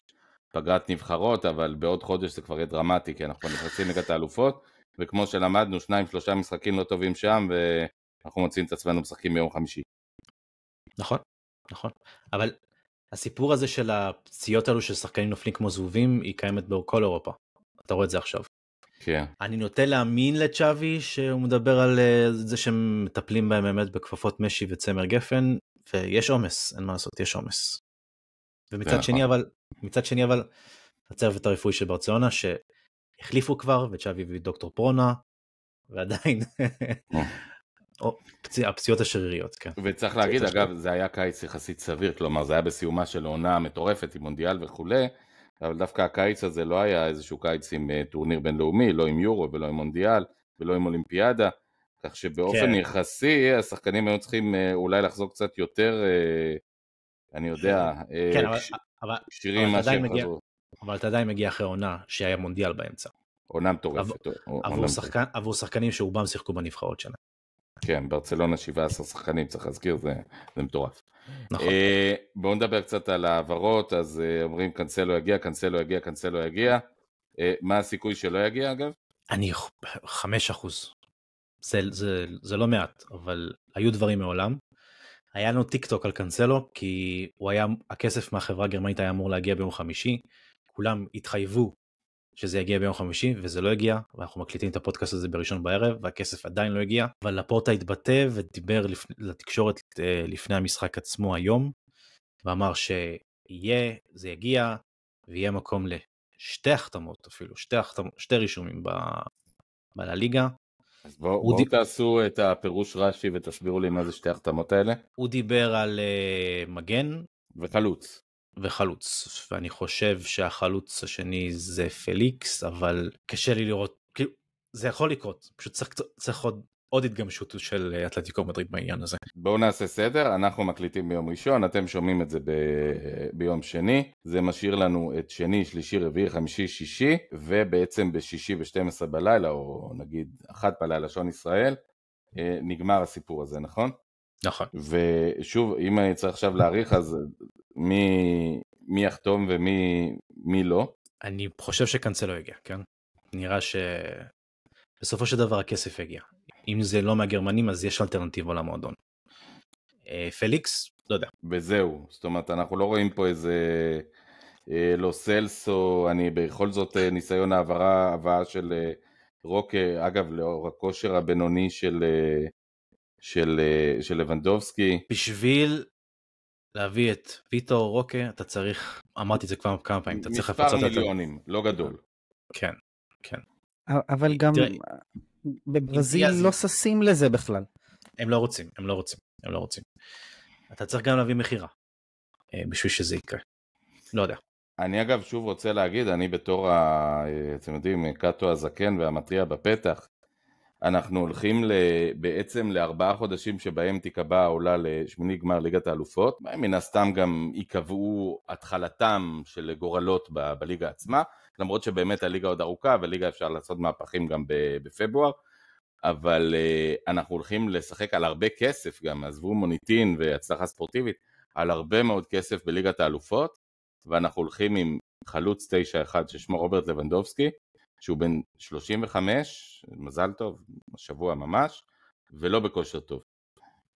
פגרת נבחרות, אבל בעוד חודש זה כבר יהיה דרמטי, כי אנחנו נכנסים לגת האלופות, וכמו שלמדנו, שניים שלושה משחקים לא טובים שם, ואנחנו מוצאים את עצמנו משחקים ביום חמישי. נכון, נכון. אבל הסיפור הזה של הפציעות האלו של שחקנים נופלים כמו זבובים, היא קיימת בכל אירופה. אתה רואה את זה עכשיו. כן. אני נוטה להאמין לצ'אבי שהוא מדבר על אה, זה שהם מטפלים בהם באמת בכפפות משי וצמר גפן, ויש עומס, אין מה לעשות, יש עומס. ומצד כן, שני נכון. אבל, מצד שני אבל, הצוות הרפואי של ברציונה שהחליפו כבר וצ'אבי ודוקטור פרונה ועדיין הפציעות השריריות, כן. וצריך להגיד, אגב, זה היה קיץ יחסית סביר, כלומר זה היה בסיומה של עונה מטורפת עם מונדיאל וכולי, אבל דווקא הקיץ הזה לא היה איזשהו קיץ עם אה, טורניר בינלאומי, לא עם יורו ולא עם מונדיאל ולא עם אולימפיאדה, כך שבאופן כן. יחסי השחקנים היו צריכים אה, אולי לחזור קצת יותר אה, אני יודע, אה, כן, שירים מה שהם חזרו. אבל אתה עדיין מגיע אחרי עונה שהיה מונדיאל באמצע. עונה מטורפת. עבור, אה, שחקנים שרובם שיחקו בנבחרות שלהם. כן, ברצלונה 17 שחקנים, צריך להזכיר, זה, זה מטורף. נכון. אה, בואו נדבר קצת על העברות, אז אה, אומרים קנסלו יגיע, קנסלו יגיע, קנסלו יגיע. אה, מה הסיכוי שלא יגיע אגב? אני, 5 אחוז. זה, זה, זה לא מעט, אבל היו דברים מעולם. היה לנו טיק טוק על קאנסלו, כי הוא היה, הכסף מהחברה הגרמנית היה אמור להגיע ביום חמישי, כולם התחייבו שזה יגיע ביום חמישי, וזה לא הגיע, ואנחנו מקליטים את הפודקאסט הזה בראשון בערב, והכסף עדיין לא הגיע, אבל לפורטה התבטא ודיבר לפ... לתקשורת אה, לפני המשחק עצמו היום, ואמר שיהיה, זה יגיע, ויהיה מקום לשתי החתמות אפילו, שתי, החתמות, שתי רישומים ב... בליגה, אז בואו בוא דיב... תעשו את הפירוש רש"י ותסבירו לי מה זה שתי החתמות האלה. הוא דיבר על uh, מגן. וחלוץ. וחלוץ, ואני חושב שהחלוץ השני זה פליקס, אבל קשה לי לראות, כאילו, זה יכול לקרות, פשוט צריך, צריך עוד עוד התגמשות של אתלטיקו מדריד בעניין הזה. בואו נעשה סדר, אנחנו מקליטים ביום ראשון, אתם שומעים את זה ב... ביום שני, זה משאיר לנו את שני, שלישי, רביעי, חמישי, שישי, ובעצם בשישי ו 12 בלילה, או נגיד אחת בלילה, שעון ישראל, אה, נגמר הסיפור הזה, נכון? נכון. ושוב, אם אני צריך עכשיו להעריך, אז מי, מי יחתום ומי מי לא? אני חושב שקנסלו יגיע, כן? נראה ש... בסופו של דבר הכסף יגיע. אם זה לא מהגרמנים אז יש אלטרנטיבה למועדון. אה, פליקס, לא יודע. וזהו, זאת אומרת אנחנו לא רואים פה איזה אה, לא סלסו, אני בכל זאת אה, ניסיון העברה, הבאה של רוק, אגב לאור הכושר הבינוני של, של, של לבנדובסקי. בשביל להביא את ויטור רוקה אתה צריך אמרתי את זה כבר כמה פעמים אתה צריך לפצות את זה. מספר מיליונים לא גדול. כן כן. אבל גם תראה, בברזיל לא ששים לזה בכלל. הם לא רוצים, הם לא רוצים, הם לא רוצים. אתה צריך גם להביא מכירה אה, בשביל שזה יקרה. לא יודע. אני אגב שוב רוצה להגיד, אני בתור, ה... אתם יודעים, קאטו הזקן והמתריע בפתח, אנחנו הולכים ל... בעצם לארבעה חודשים שבהם תיקבע העולה לשמיני גמר ליגת האלופות, מן הסתם גם ייקבעו התחלתם של גורלות ב... בליגה עצמה, למרות שבאמת הליגה עוד ארוכה, וליגה אפשר לעשות מהפכים גם בפברואר, אבל אה, אנחנו הולכים לשחק על הרבה כסף גם, עזבו מוניטין והצלחה ספורטיבית, על הרבה מאוד כסף בליגת האלופות, ואנחנו הולכים עם חלוץ 9-1 ששמו רוברט לבנדובסקי, שהוא בן 35, מזל טוב, שבוע ממש, ולא בכושר טוב.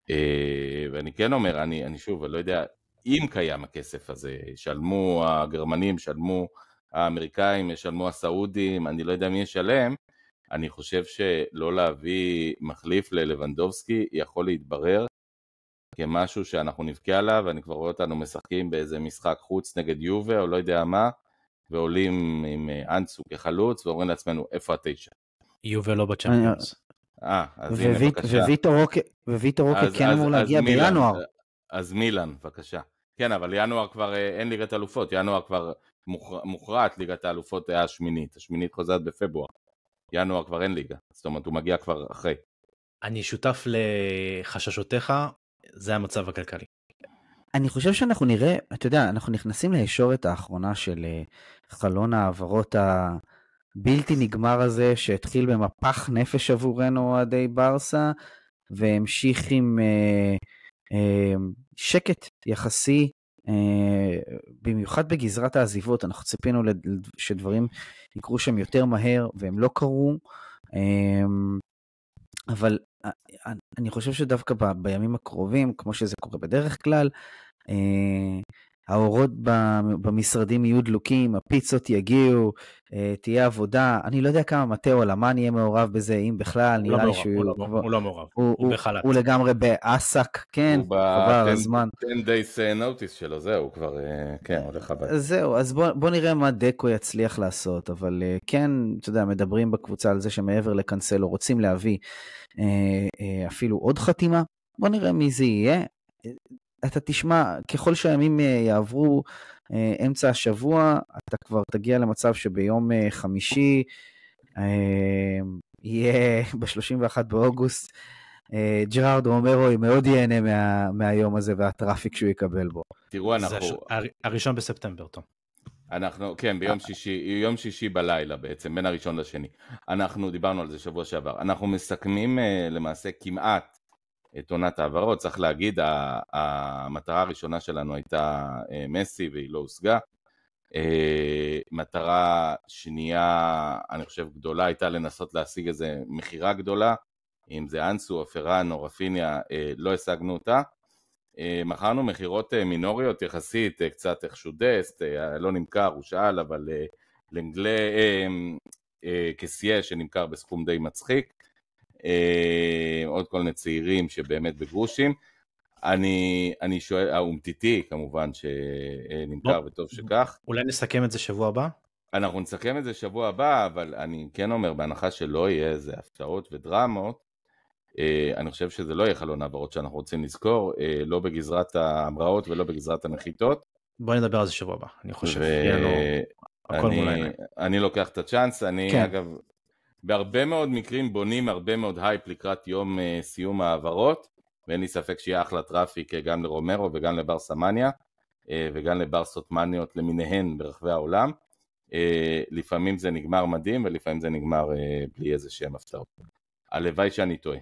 אה, ואני כן אומר, אני, אני שוב, אני לא יודע אם קיים הכסף הזה, שלמו הגרמנים, שלמו האמריקאים, ישלמו הסעודים, אני לא יודע מי ישלם, אני חושב שלא להביא מחליף ללבנדובסקי יכול להתברר כמשהו שאנחנו נבכה עליו, אני כבר רואה אותנו משחקים באיזה משחק חוץ נגד יובה או לא יודע מה, ועולים עם אה, אנסו כחלוץ ואומרים לעצמנו איפה התשע. יובה לא בצ'אמפיונס. אה, אז הנה בבקשה. וויטו רוקה כן אמור להגיע בינואר. אז מילן, בבקשה. כן, אבל ינואר כבר אה, אין ליגת אלופות, ינואר כבר מוכרעת ליגת האלופות היה אה, השמינית, השמינית חוזרת בפברואר. ינואר כבר אין ליגה, זאת אומרת הוא מגיע כבר אחרי. אני שותף לחששותיך, זה המצב הכלכלי. אני חושב שאנחנו נראה, אתה יודע, אנחנו נכנסים לישורת האחרונה של אה, חלון ההעברות הבלתי נגמר הזה, שהתחיל במפח נפש עבורנו אוהדי ברסה, והמשיך עם אה, אה, שקט יחסי אה, במיוחד בגזרת העזיבות, אנחנו ציפינו שדברים יקרו שם יותר מהר, והם לא קרו. אמ, אבל אני חושב שדווקא בימים הקרובים, כמו שזה קורה בדרך כלל, אה, האורות במשרדים יהיו דלוקים, הפיצות יגיעו, אה, תהיה עבודה. אני לא יודע כמה מטאו למאן יהיה מעורב בזה, אם בכלל, נראה לא לי שהוא... לא- הוא לא מעורב, הוא לא מעורב, הוא בחל"ת. הוא לגמרי באסק, כן, חבל הזמן. הוא ב-10 days אה, notice שלו, זהו, הוא כבר, אה, כן, הולך הבא. זהו, אז בוא נראה מה דקו יצליח לעשות, אבל כן, אתה יודע, מדברים בקבוצה על זה שמעבר לקנסלו רוצים להביא אפילו עוד חתימה. בוא נראה מי זה יהיה, אתה תשמע, ככל שהימים אה, יעברו, אה, אמצע השבוע, אתה כבר תגיע למצב שביום אה, חמישי, יהיה ב-31 באוגוסט, ג'רארד רומרו מאוד ייהנה מה, מהיום הזה והטראפיק שהוא יקבל בו. תראו, אנחנו... הש... הראשון בספטמבר, טוב. אנחנו, כן, ביום שישי, יום שישי בלילה בעצם, בין הראשון לשני. אנחנו דיברנו על זה שבוע שעבר. אנחנו מסכמים למעשה כמעט את עונת ההעברות. צריך להגיד, המטרה הראשונה שלנו הייתה אה, מסי והיא לא הושגה. אה, מטרה שנייה, אני חושב, גדולה הייתה לנסות להשיג איזה מכירה גדולה, אם זה אנסו, אופרן או רפיניה, אה, לא השגנו אותה. מכרנו מכירות מינוריות יחסית, קצת איכשהו דסט, לא נמכר, הוא שאל, אבל לנגלה קסיה שנמכר בסכום די מצחיק. אה, עוד כל מיני צעירים שבאמת בגרושים. אני, אני שואל, האומטיטי אה, כמובן שנמכר וטוב שכך. אולי נסכם את זה שבוע הבא? אנחנו נסכם את זה שבוע הבא, אבל אני כן אומר, בהנחה שלא יהיה איזה הפתעות ודרמות, אה, אני חושב שזה לא יהיה חלון העברות שאנחנו רוצים לזכור, אה, לא בגזרת ההמראות ולא בגזרת הנחיתות. בוא נדבר על זה שבוע הבא, אני חושב. ו... יהיה לא... אני, אני לוקח את הצ'אנס, אני כן. אגב בהרבה מאוד מקרים בונים הרבה מאוד הייפ לקראת יום uh, סיום ההעברות, ואין לי ספק שיהיה אחלה טראפיק uh, גם לרומרו וגם לבר סמניה, אה, וגם לבר סוטמניות למיניהן ברחבי העולם. Uh, לפעמים זה נגמר מדהים ולפעמים זה נגמר uh, בלי איזה שהם הפתעות. הלוואי שאני טועה.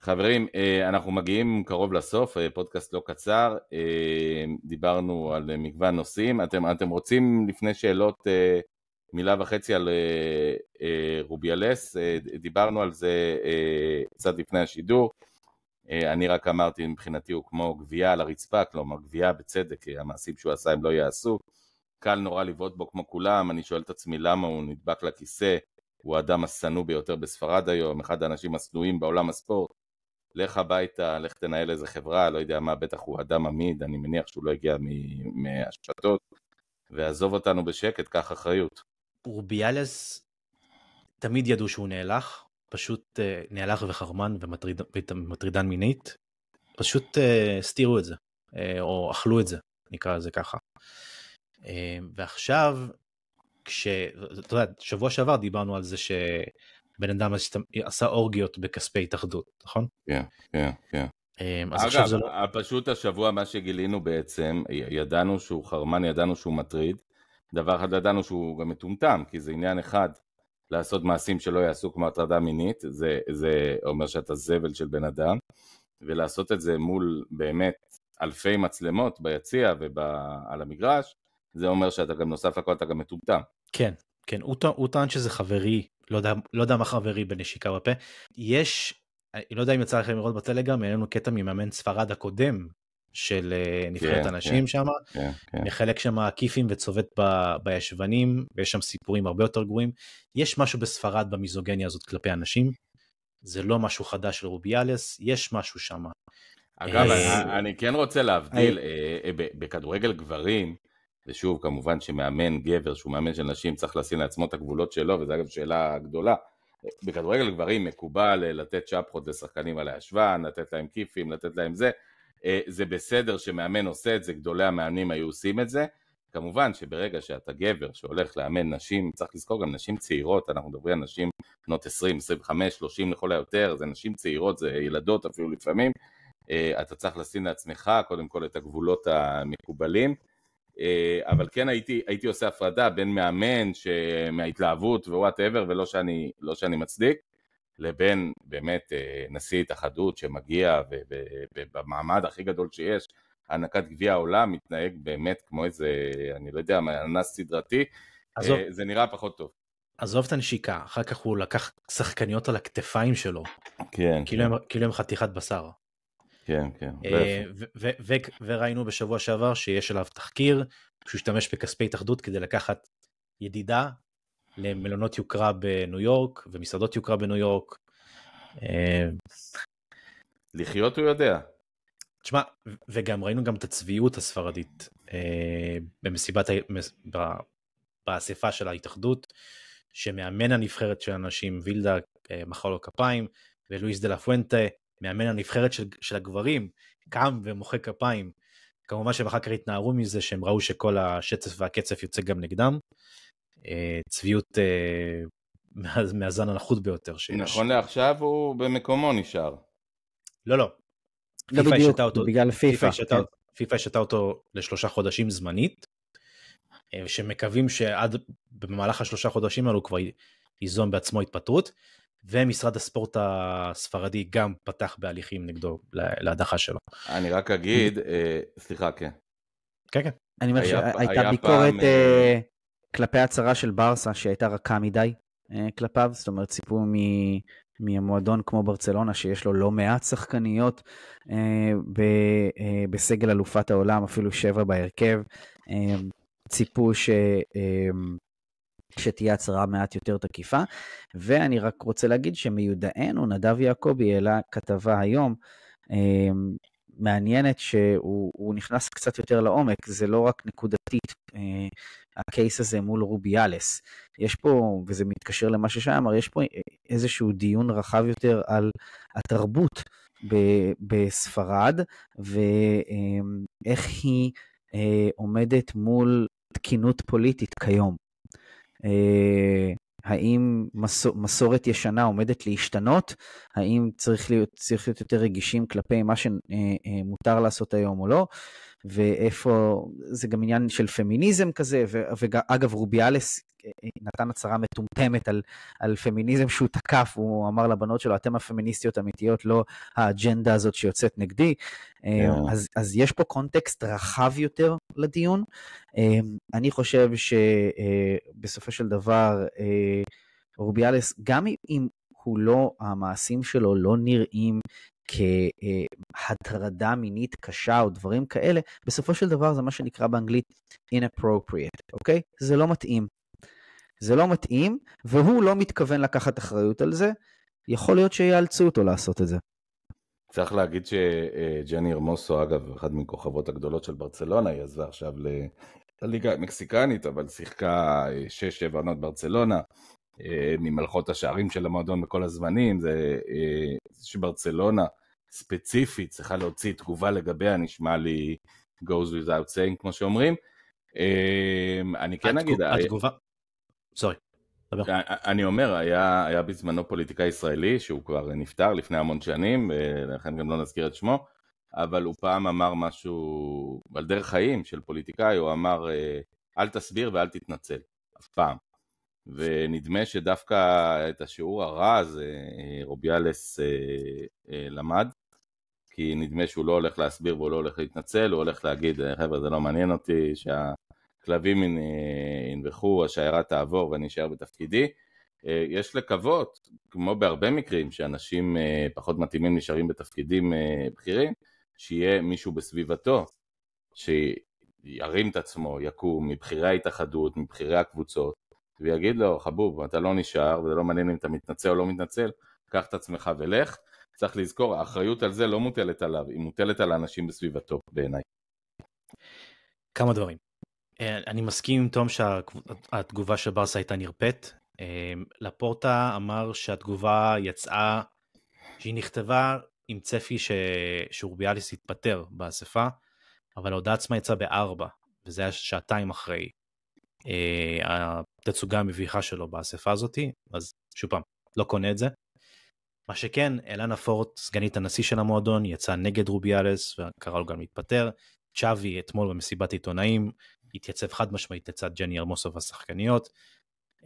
חברים, אנחנו מגיעים קרוב לסוף, פודקאסט לא קצר, דיברנו על מגוון נושאים, אתם, אתם רוצים לפני שאלות מילה וחצי על אה, אה, רוביאלס, אה, דיברנו על זה קצת לפני השידור. אני רק אמרתי, מבחינתי הוא כמו גבייה על הרצפה, כלומר גבייה בצדק, המעשים שהוא עשה הם לא יעשו. קל נורא לבעוט בו כמו כולם, אני שואל את עצמי למה הוא נדבק לכיסא, הוא האדם השנוא ביותר בספרד היום, אחד האנשים השנואים בעולם הספורט. לך הביתה, לך תנהל איזה חברה, לא יודע מה, בטח הוא אדם עמיד, אני מניח שהוא לא הגיע מהשתות. ועזוב אותנו בשקט, קח אחריות. אורביאלס תמיד ידעו שהוא נאלח, פשוט אה, נאלח וחרמן ומטריד, ומטרידן מינית, פשוט הסתירו אה, את זה, אה, או אכלו את זה, נקרא לזה ככה. ועכשיו, כש... אתה יודע, שבוע שעבר דיברנו על זה שבן אדם עשה אורגיות בכספי התאחדות, נכון? כן, כן, כן. אגב, לא... פשוט השבוע מה שגילינו בעצם, ידענו שהוא חרמן, ידענו שהוא מטריד, דבר אחד ידענו שהוא גם מטומטם, כי זה עניין אחד לעשות מעשים שלא יעשו כמו הטרדה מינית, זה, זה אומר שאתה זבל של בן אדם, ולעשות את זה מול באמת אלפי מצלמות ביציע ועל המגרש, זה אומר שאתה גם נוסף לכל אתה גם מטומטם. כן, כן, הוא, הוא טען שזה חברי, לא יודע, לא יודע מה חברי בנשיקה בפה. יש, אני לא יודע אם יצא לכם לראות בטלגרם, העלינו קטע ממאמן ספרד הקודם, של אה, נבחרת yeah, כן, הנשים yeah, כן. שם, yeah, כן, yeah. חלק שם עקיפים וצובט ב, בישבנים, ויש שם סיפורים הרבה יותר גרועים. יש משהו בספרד במיזוגניה הזאת כלפי הנשים, זה לא משהו חדש של רוביאליס, יש משהו שם. אגב, אה, אני, אני כן רוצה להבדיל, אה, בכדורגל גברים, ושוב, כמובן שמאמן גבר שהוא מאמן של נשים צריך לשים לעצמו את הגבולות שלו, וזו אגב שאלה גדולה. בכדורגל גברים מקובל לתת שפחות לשחקנים על הישבן, לתת להם כיפים, לתת להם זה. אה, זה בסדר שמאמן עושה את זה, גדולי המאמנים היו עושים את זה. כמובן שברגע שאתה גבר שהולך לאמן נשים, צריך לזכור גם נשים צעירות, אנחנו מדברים על נשים בנות 20, 25, 30 לכל היותר, זה נשים צעירות, זה ילדות אפילו לפעמים, אה, אתה צריך לשים לעצמך קודם כל את הגבולות המקובלים, אה, אבל כן הייתי, הייתי עושה הפרדה בין מאמן מההתלהבות ווואטאבר, ולא שאני, לא שאני מצדיק, לבין באמת אה, נשיא התאחדות שמגיע ובמעמד הכי גדול שיש, הענקת גביע העולם, מתנהג באמת כמו איזה, אני לא יודע, אנס סדרתי, עזוב. אה, זה נראה פחות טוב. עזוב את הנשיקה, אחר כך הוא לקח שחקניות על הכתפיים שלו. כן. כאילו, כן. הם, כאילו הם חתיכת בשר. כן, כן. אה, וראינו בשבוע שעבר שיש עליו תחקיר, שהוא השתמש בכספי התאחדות כדי לקחת ידידה למלונות יוקרה בניו יורק ומסעדות יוקרה בניו יורק. אה, לחיות הוא יודע. תשמע, וגם ראינו גם את הצביעות הספרדית אה, במסיבת, באספה של ההתאחדות, שמאמן הנבחרת של אנשים, וילדה אה, מחא לו כפיים, ולואיס דה לה פואנטה, מאמן הנבחרת של, של הגברים, קם ומוחא כפיים. כמובן שהם אחר כך התנערו מזה שהם ראו שכל השצף והקצף יוצא גם נגדם. אה, צביעות אה, מהזן הנחות ביותר שיש. נכון לעכשיו הוא במקומו נשאר. לא, לא. לא בדיוק, אותו, בגלל פיפ"א. פיפ"א השתה כן. אותו לשלושה חודשים זמנית, אה, שמקווים שעד במהלך השלושה חודשים האלו כבר ייזום בעצמו התפטרות, ומשרד הספורט הספרדי גם פתח בהליכים נגדו להדחה שלו. אני רק אגיד, סליחה, כן. כן, כן. אני אומר שהייתה ביקורת... פעם, כלפי ההצהרה של ברסה שהייתה רכה מדי אה, כלפיו, זאת אומרת ציפו מ... מהמועדון כמו ברצלונה, שיש לו לא מעט שחקניות אה, ב, אה, בסגל אלופת העולם, אפילו שבע בהרכב. אה, ציפו ש, אה, שתהיה הצהרה מעט יותר תקיפה. ואני רק רוצה להגיד שמיודענו, נדב יעקבי העלה כתבה היום, אה, מעניינת שהוא נכנס קצת יותר לעומק, זה לא רק נקודתית אה, הקייס הזה מול רוביאלס. יש פה, וזה מתקשר למה ששי אמר, יש פה איזשהו דיון רחב יותר על התרבות ב, בספרד, ואיך אמ, היא אה, עומדת מול תקינות פוליטית כיום. אה, האם מסור, מסורת ישנה עומדת להשתנות? האם צריך להיות, צריך להיות יותר רגישים כלפי מה שמותר אה, אה, לעשות היום או לא? ואיפה, זה גם עניין של פמיניזם כזה, ואגב רוביאלס נתן הצהרה מטומטמת על, על פמיניזם שהוא תקף, הוא אמר לבנות שלו, אתם הפמיניסטיות אמיתיות, לא האג'נדה הזאת שיוצאת נגדי. Yeah. אה, כן. אז, אז יש פה קונטקסט רחב יותר לדיון. אה, אני חושב שבסופו אה, של דבר, רוביאלס, גם אם הוא לא, המעשים שלו לא נראים כהטרדה מינית קשה או דברים כאלה, בסופו של דבר זה מה שנקרא באנגלית inappropriate, אוקיי? זה לא מתאים. זה לא מתאים, והוא לא מתכוון לקחת אחריות על זה, יכול להיות שיאלצו אותו לעשות את זה. צריך להגיד שג'ני ארמוסו, אגב, אחת מכוכבות הגדולות של ברצלונה, היא עזבה עכשיו לליגה המקסיקנית, אבל שיחקה אה, שש 7 עונות ברצלונה, אה, ממלכות השערים של המועדון בכל הזמנים, אה, זה שברצלונה ספציפית צריכה להוציא תגובה לגביה, נשמע לי goes without saying, כמו שאומרים. אני כן אגיד... התגובה, סורי. אני אומר, היה, היה בזמנו פוליטיקאי ישראלי שהוא כבר נפטר לפני המון שנים, ולכן אה, גם לא נזכיר את שמו, אבל הוא פעם אמר משהו על דרך חיים של פוליטיקאי, הוא אמר אה, אל תסביר ואל תתנצל, אף פעם. ונדמה שדווקא את השיעור הרע הזה אה, רוביאלס למד, כי נדמה שהוא לא הולך להסביר והוא לא הולך להתנצל, הוא הולך להגיד חבר'ה זה לא מעניין אותי, שה... כלבים אה, ינבחו, השיירה תעבור ואני אשאר בתפקידי. אה, יש לקוות, כמו בהרבה מקרים, שאנשים אה, פחות מתאימים נשארים בתפקידים בכירים, שיהיה מישהו בסביבתו שירים את עצמו, יקום, מבכירי ההתאחדות, מבכירי הקבוצות, ויגיד לו, חבוב, אתה לא נשאר, וזה לא מעניין אם אתה מתנצל או לא מתנצל, קח את עצמך ולך. צריך לזכור, האחריות על זה לא מוטלת עליו, היא מוטלת על האנשים בסביבתו, בעיניי. כמה דברים. אה, אני מסכים עם תום שהתגובה של ברסה הייתה נרפית. אה, לפורטה אמר שהתגובה יצאה, שהיא נכתבה עם צפי ש... שאורביאליס התפטר באספה, אבל ההודעה עצמה יצאה בארבע, וזה היה שעתיים אחרי אה, התצוגה המביכה שלו באספה הזאתי, אז שוב פעם, לא קונה את זה. מה שכן, אלנה פורט, סגנית הנשיא של המועדון, יצאה נגד רוביאלס וקרא לו גם להתפטר. צ'אבי אתמול במסיבת עיתונאים התייצב חד משמעית לצד ג'ני ארמוסוב השחקניות,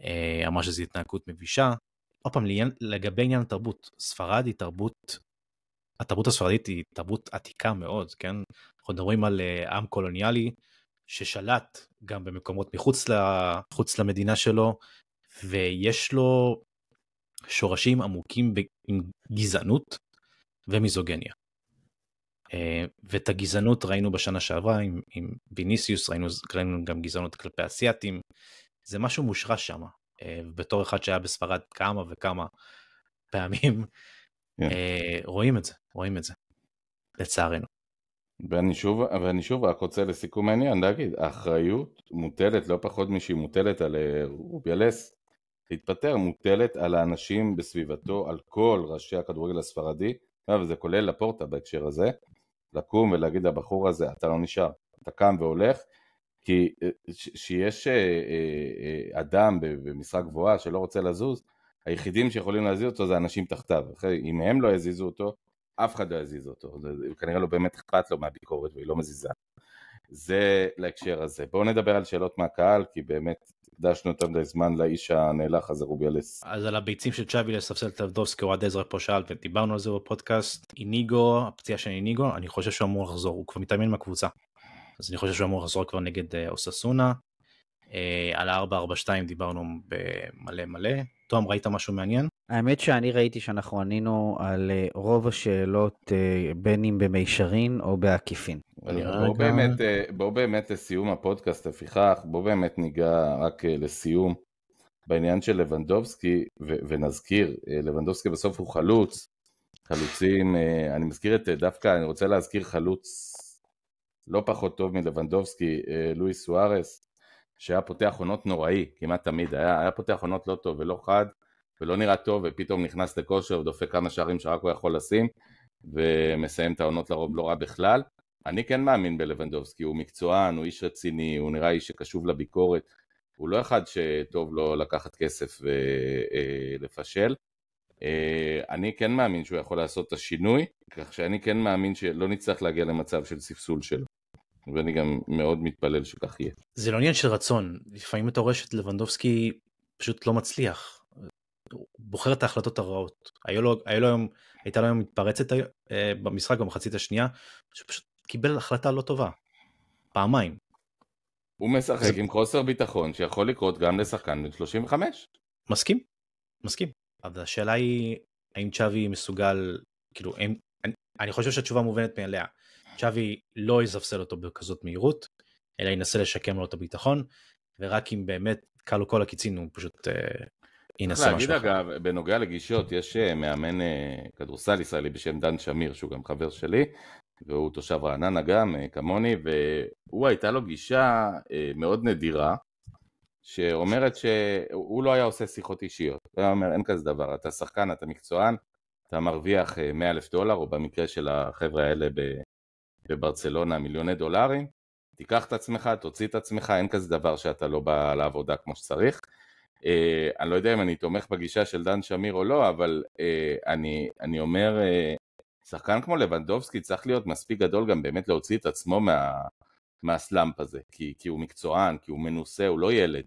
אה, אמר שזו התנהגות מבישה. עוד פעם, לגבי עניין התרבות, ספרד היא תרבות, התרבות הספרדית היא תרבות עתיקה מאוד, כן? אנחנו מדברים על אה, עם קולוניאלי ששלט גם במקומות מחוץ, מחוץ למדינה שלו, ויש לו שורשים עמוקים עם גזענות ומיזוגניה. אה, ואת הגזענות ראינו בשנה שעברה עם, עם ויניסיוס, ראינו, ראינו גם גזענות כלפי אסייתים, זה משהו מושרש שם. אה, בתור אחד שהיה בספרד כמה וכמה פעמים, yeah. כן. אה, רואים את זה, רואים את זה, לצערנו. ואני שוב, ואני שוב רק רוצה לסיכום העניין להגיד, האחריות מוטלת לא פחות משהיא מוטלת על רוביאלס להתפטר, מוטלת על האנשים בסביבתו, על כל ראשי הכדורגל הספרדי, וזה כולל לפורטה בהקשר הזה, לקום ולהגיד לבחור הזה, אתה לא נשאר, אתה קם והולך, כי כשיש אה, אה, אה, אדם במשרה גבוהה שלא רוצה לזוז, היחידים שיכולים להזיז אותו זה אנשים תחתיו, אחרי, אם הם לא יזיזו אותו, אף אחד לא יזיז אותו, כנראה לא באמת אכפת לו מהביקורת והיא לא מזיזה. זה להקשר הזה. בואו נדבר על שאלות מהקהל, כי באמת הקדשנו יותר מדי זמן לאיש הנאלח הזה רוביאלס. אז על הביצים של צ'אבי לספסל את אבדובסקי אוהד עזרא פה שאל ודיברנו על זה בפודקאסט. איניגו, הפציעה של איניגו, אני חושב שהוא אמור לחזור, הוא כבר מתאמן עם הקבוצה. אז אני חושב שהוא אמור לחזור כבר נגד אה, אוססונה. אה, על ה-442 דיברנו במלא מלא. תום, ראית משהו מעניין? האמת שאני ראיתי שאנחנו ענינו על אה, רוב השאלות בין אם במישרין או בעקיפין. בואו באמת, אה, בוא באמת לסיום הפודקאסט, לפיכך, בואו באמת ניגע רק אה, לסיום בעניין של לבנדובסקי, ו- ונזכיר, אה, לבנדובסקי בסוף הוא חלוץ, חלוצים, אני מזכיר את דווקא, אני רוצה להזכיר חלוץ לא פחות טוב מלבנדובסקי, לואיס סוארס, שהיה פותח עונות נוראי, כמעט תמיד, היה, היה פותח עונות לא טוב ולא חד, ולא נראה טוב, ופתאום נכנס לכושר ודופק כמה שערים שרק הוא יכול לשים, ומסיים את העונות לרוב לא רע בכלל. אני כן מאמין בלבנדובסקי, הוא מקצוען, הוא איש רציני, הוא נראה איש שקשוב לביקורת, הוא לא אחד שטוב לו לקחת כסף ולפשל. אה, אה, אני כן מאמין שהוא יכול לעשות את השינוי, כך שאני כן מאמין שלא נצטרך להגיע למצב של ספסול שלו. ואני גם מאוד מתפלל שכך יהיה. זה לא עניין של רצון, לפעמים אתה רואה שלבנדובסקי פשוט לא מצליח. הוא בוחר את ההחלטות הרעות. היו לו, היו לו היום, הייתה לו היום מתפרצת אה, במשחק במחצית השנייה, שפשוט קיבל החלטה לא טובה. פעמיים. הוא משחק זה... עם חוסר ביטחון שיכול לקרות גם לשחקן בן 35. מסכים, מסכים. אבל השאלה היא, האם צ'אבי מסוגל, כאילו, הם, אני, אני חושב שהתשובה מובנת מאליה. צ'אבי לא יזפסל אותו בכזאת מהירות, אלא ינסה לשקם לו את הביטחון, ורק אם באמת כלו כל הקיצין הוא פשוט אה, ינסה משהו. צריך להגיד אגב, בנוגע לגישות, יש אה, מאמן אה, כדורסל ישראלי בשם דן שמיר, שהוא גם חבר שלי, והוא תושב רעננה גם, אה, כמוני, והוא הייתה לו גישה אה, מאוד נדירה, שאומרת שהוא לא היה עושה שיחות אישיות. הוא היה אומר, אין כזה דבר, אתה שחקן, אתה מקצוען, אתה מרוויח 100 אה, אלף דולר, או במקרה של החבר'ה האלה בברצלונה מיליוני דולרים, תיקח את עצמך, תוציא את עצמך, אין כזה דבר שאתה לא בא לעבודה כמו שצריך. אני לא יודע אם אני תומך בגישה של דן שמיר או לא, אבל אני, אני אומר, שחקן כמו לבנדובסקי צריך להיות מספיק גדול גם באמת להוציא את עצמו מה, מהסלאמפ הזה, כי, כי הוא מקצוען, כי הוא מנוסה, הוא לא ילד.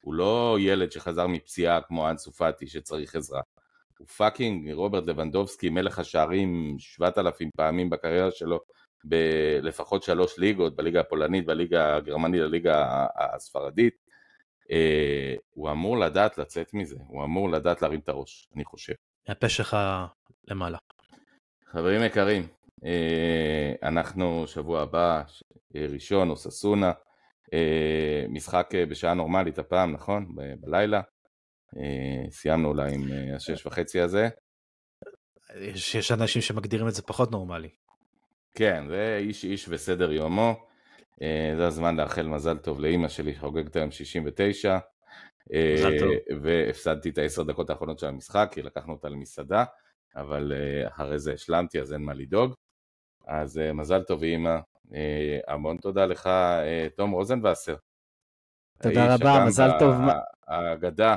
הוא לא ילד שחזר מפציעה כמו אנס פאטי שצריך עזרה. הוא פאקינג רוברט לבנדובסקי, מלך השערים 7,000 פעמים בקריירה שלו, בלפחות שלוש ליגות, בליגה הפולנית, בליגה הגרמנית, בליגה הספרדית. אה, הוא אמור לדעת לצאת מזה, הוא אמור לדעת להרים את הראש, אני חושב. הפה שלך למעלה. חברים יקרים, אה, אנחנו שבוע הבא, אה, ראשון או ססונה, אה, משחק בשעה נורמלית הפעם, נכון? ב- בלילה. סיימנו אולי עם השש וחצי הזה. יש, יש אנשים שמגדירים את זה פחות נורמלי. כן, זה איש איש וסדר יומו. זה הזמן לאחל מזל טוב לאימא שלי, שחוגגת היום 69. מזל טוב. והפסדתי את העשר דקות האחרונות של המשחק, כי לקחנו אותה למסעדה. אבל אה, אחרי זה השלמתי אז אין מה לדאוג. אז אה, מזל טוב אימא, אה, המון תודה לך תום רוזנבסר. תודה רבה, מזל טוב. האגדה.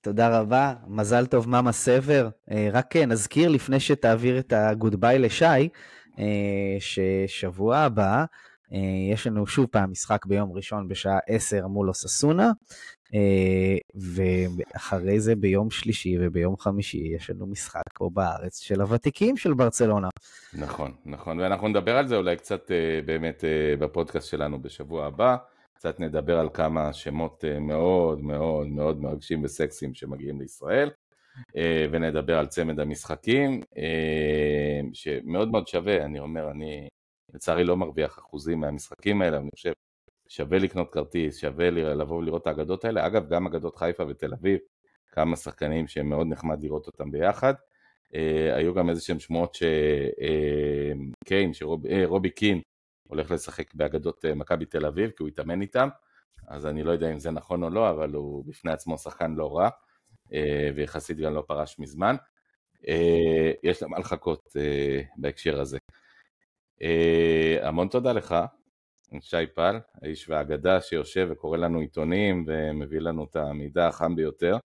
תודה רבה, מזל טוב ממא סבר. רק נזכיר לפני שתעביר את הגוד ביי לשי, ששבוע הבא יש לנו שוב פעם משחק ביום ראשון בשעה 10 מול אוססונה, אה, ואחרי זה ביום שלישי וביום חמישי יש לנו משחק פה בארץ של הוותיקים של ברצלונה. נכון, נכון, ואנחנו נדבר על זה אולי קצת אה, באמת אה, בפודקאסט שלנו בשבוע הבא. קצת נדבר על כמה שמות מאוד מאוד מאוד מרגשים וסקסיים שמגיעים לישראל, ונדבר על צמד המשחקים, שמאוד מאוד שווה, אני אומר, אני לצערי לא מרוויח אחוזים מהמשחקים האלה, אני חושב שווה לקנות כרטיס, שווה לבוא ולראות את האגדות האלה, אגב גם אגדות חיפה ותל אביב, כמה שחקנים שמאוד נחמד לראות אותם ביחד. אה, היו גם איזה שהם שמועות שקיין, אה, שרוב, אה, רובי קין הולך לשחק באגדות אה, מכבי תל אביב, כי הוא התאמן איתם, אז אני לא יודע אם זה נכון או לא, אבל הוא בפני עצמו שחקן לא רע, אה, ויחסית גם לא פרש מזמן. אה, יש למה לחכות אה, בהקשר הזה. אה, המון תודה לך, שי פל, האיש והאגדה שיושב וקורא לנו עיתונים ומביא לנו את המידע החם ביותר.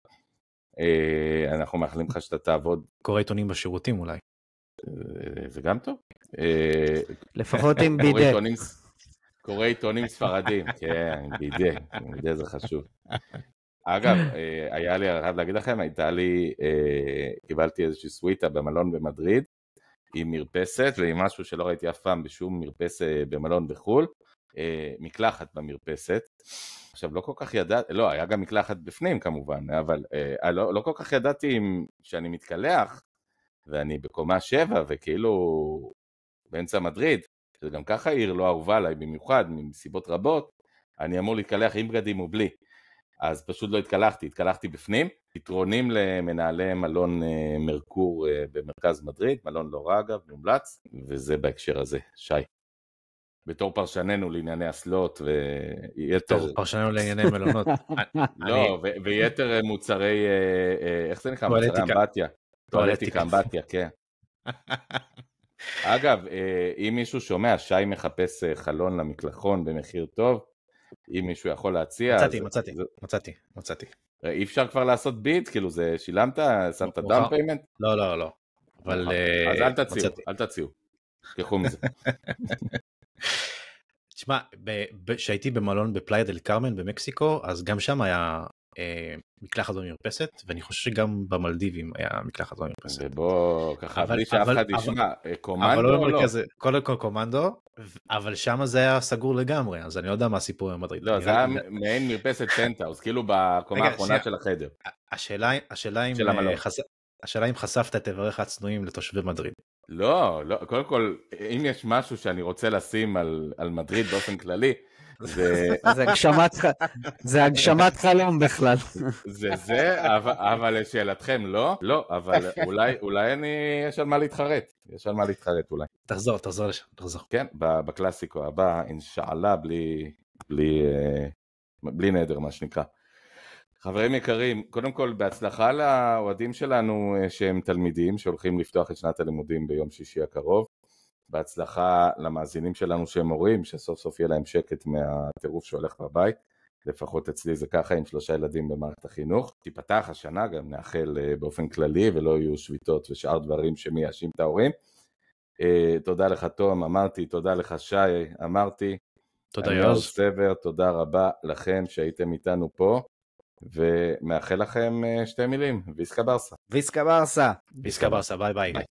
אה, אנחנו מאחלים לך שאתה תעבוד. קורא עיתונים בשירותים אולי. אה, זה גם טוב. אה, לפחות עם בידק. קורא עיתונים ספרדים, כן, בידק, בידק זה חשוב. אגב, היה לי, אני חייב להגיד לכם, הייתה לי, קיבלתי איזושהי סוויטה במלון במדריד, עם מרפסת ועם משהו שלא ראיתי אף פעם בשום מרפסת במלון בחו"ל, אה, מקלחת במרפסת. עכשיו, לא כל כך ידעתי, לא, היה גם מקלחת בפנים כמובן, אבל אה, אה לא, לא כל כך ידעתי אם, שאני מתקלח, ואני בקומה שבע, וכאילו באמצע מדריד, שגם ככה עיר לא אהובה עליי במיוחד, מסיבות רבות, אני אמור להתקלח עם בגדים או בלי. אז פשוט לא התקלחתי, התקלחתי בפנים. פתרונים למנהלי מלון אה, מרקור אה, במרכז מדריד, מלון לא רע אגב, מומלץ, וזה בהקשר הזה, שי. בתור פרשננו לענייני אסלות ויתר... פרשננו לענייני מלונות. לא, ויתר מוצרי, אה, אה, איך זה נקרא? מוצרי אמבטיה. טואלטיקה, אמבטיה, כן. אגב, אה, אם מישהו שומע, שי מחפש חלון למקלחון במחיר טוב, אם מישהו יכול להציע... מצאתי, מצאתי, מצאתי, אי אפשר כבר לעשות ביט? כאילו זה, שילמת? שמת דאם לא, פיימנט? לא. לא, לא, לא. אבל... נכון. אז אל תציעו, אל תציעו. תלכו מזה. תשמע, כשהייתי במלון בפלייה דל קרמן במקסיקו, אז גם שם היה אה, מקלחת במרפסת, ואני חושב שגם במלדיבים היה מקלחת במרפסת. ובוא, ככה, אבל, בלי שאף אחד ישמע, קומנדו אה, אבל לא או לא? כזה, קודם כל קומנדו, אבל שם זה היה סגור לגמרי, אז אני לא יודע מה הסיפור עם במדריד. לא, זה היה מעין מרפסת פנטאוס, כאילו בקומה האחרונה של החדר. השאלה, אה, השאלה, אם חשפת את איבריך הצנועים לתושבי מדריד. לא, לא, קודם כל, אם יש משהו שאני רוצה לשים על, על מדריד באופן כללי, זה... זה הגשמת, זה הגשמת חלום בכלל. זה זה, אבל, אבל לשאלתכם לא, לא, אבל אולי, אולי אני, יש על מה להתחרט, יש על מה להתחרט אולי. תחזור, תחזור לשם, תחזור. כן, בקלאסיקו הבא, אינשאללה, בלי, בלי, אה, בלי נדר, מה שנקרא. חברים יקרים, קודם כל בהצלחה לאוהדים שלנו אה, שהם תלמידים שהולכים לפתוח את שנת הלימודים ביום שישי הקרוב. בהצלחה למאזינים שלנו שהם הורים, שסוף סוף יהיה להם שקט מהטירוף שהולך בבית. לפחות אצלי זה ככה עם שלושה ילדים במערכת החינוך. תיפתח השנה גם נאחל אה, באופן כללי ולא יהיו שביתות ושאר דברים שמייאשים את ההורים. אה, תודה לך תום, אמרתי, תודה לך שי, אמרתי. תודה יוז. תודה רבה לכם שהייתם איתנו פה. ומאחל לכם אה, שתי מילים, ויסקה ברסה. ויסקה ברסה. ויסקה ברסה, ביי ביי. ביי.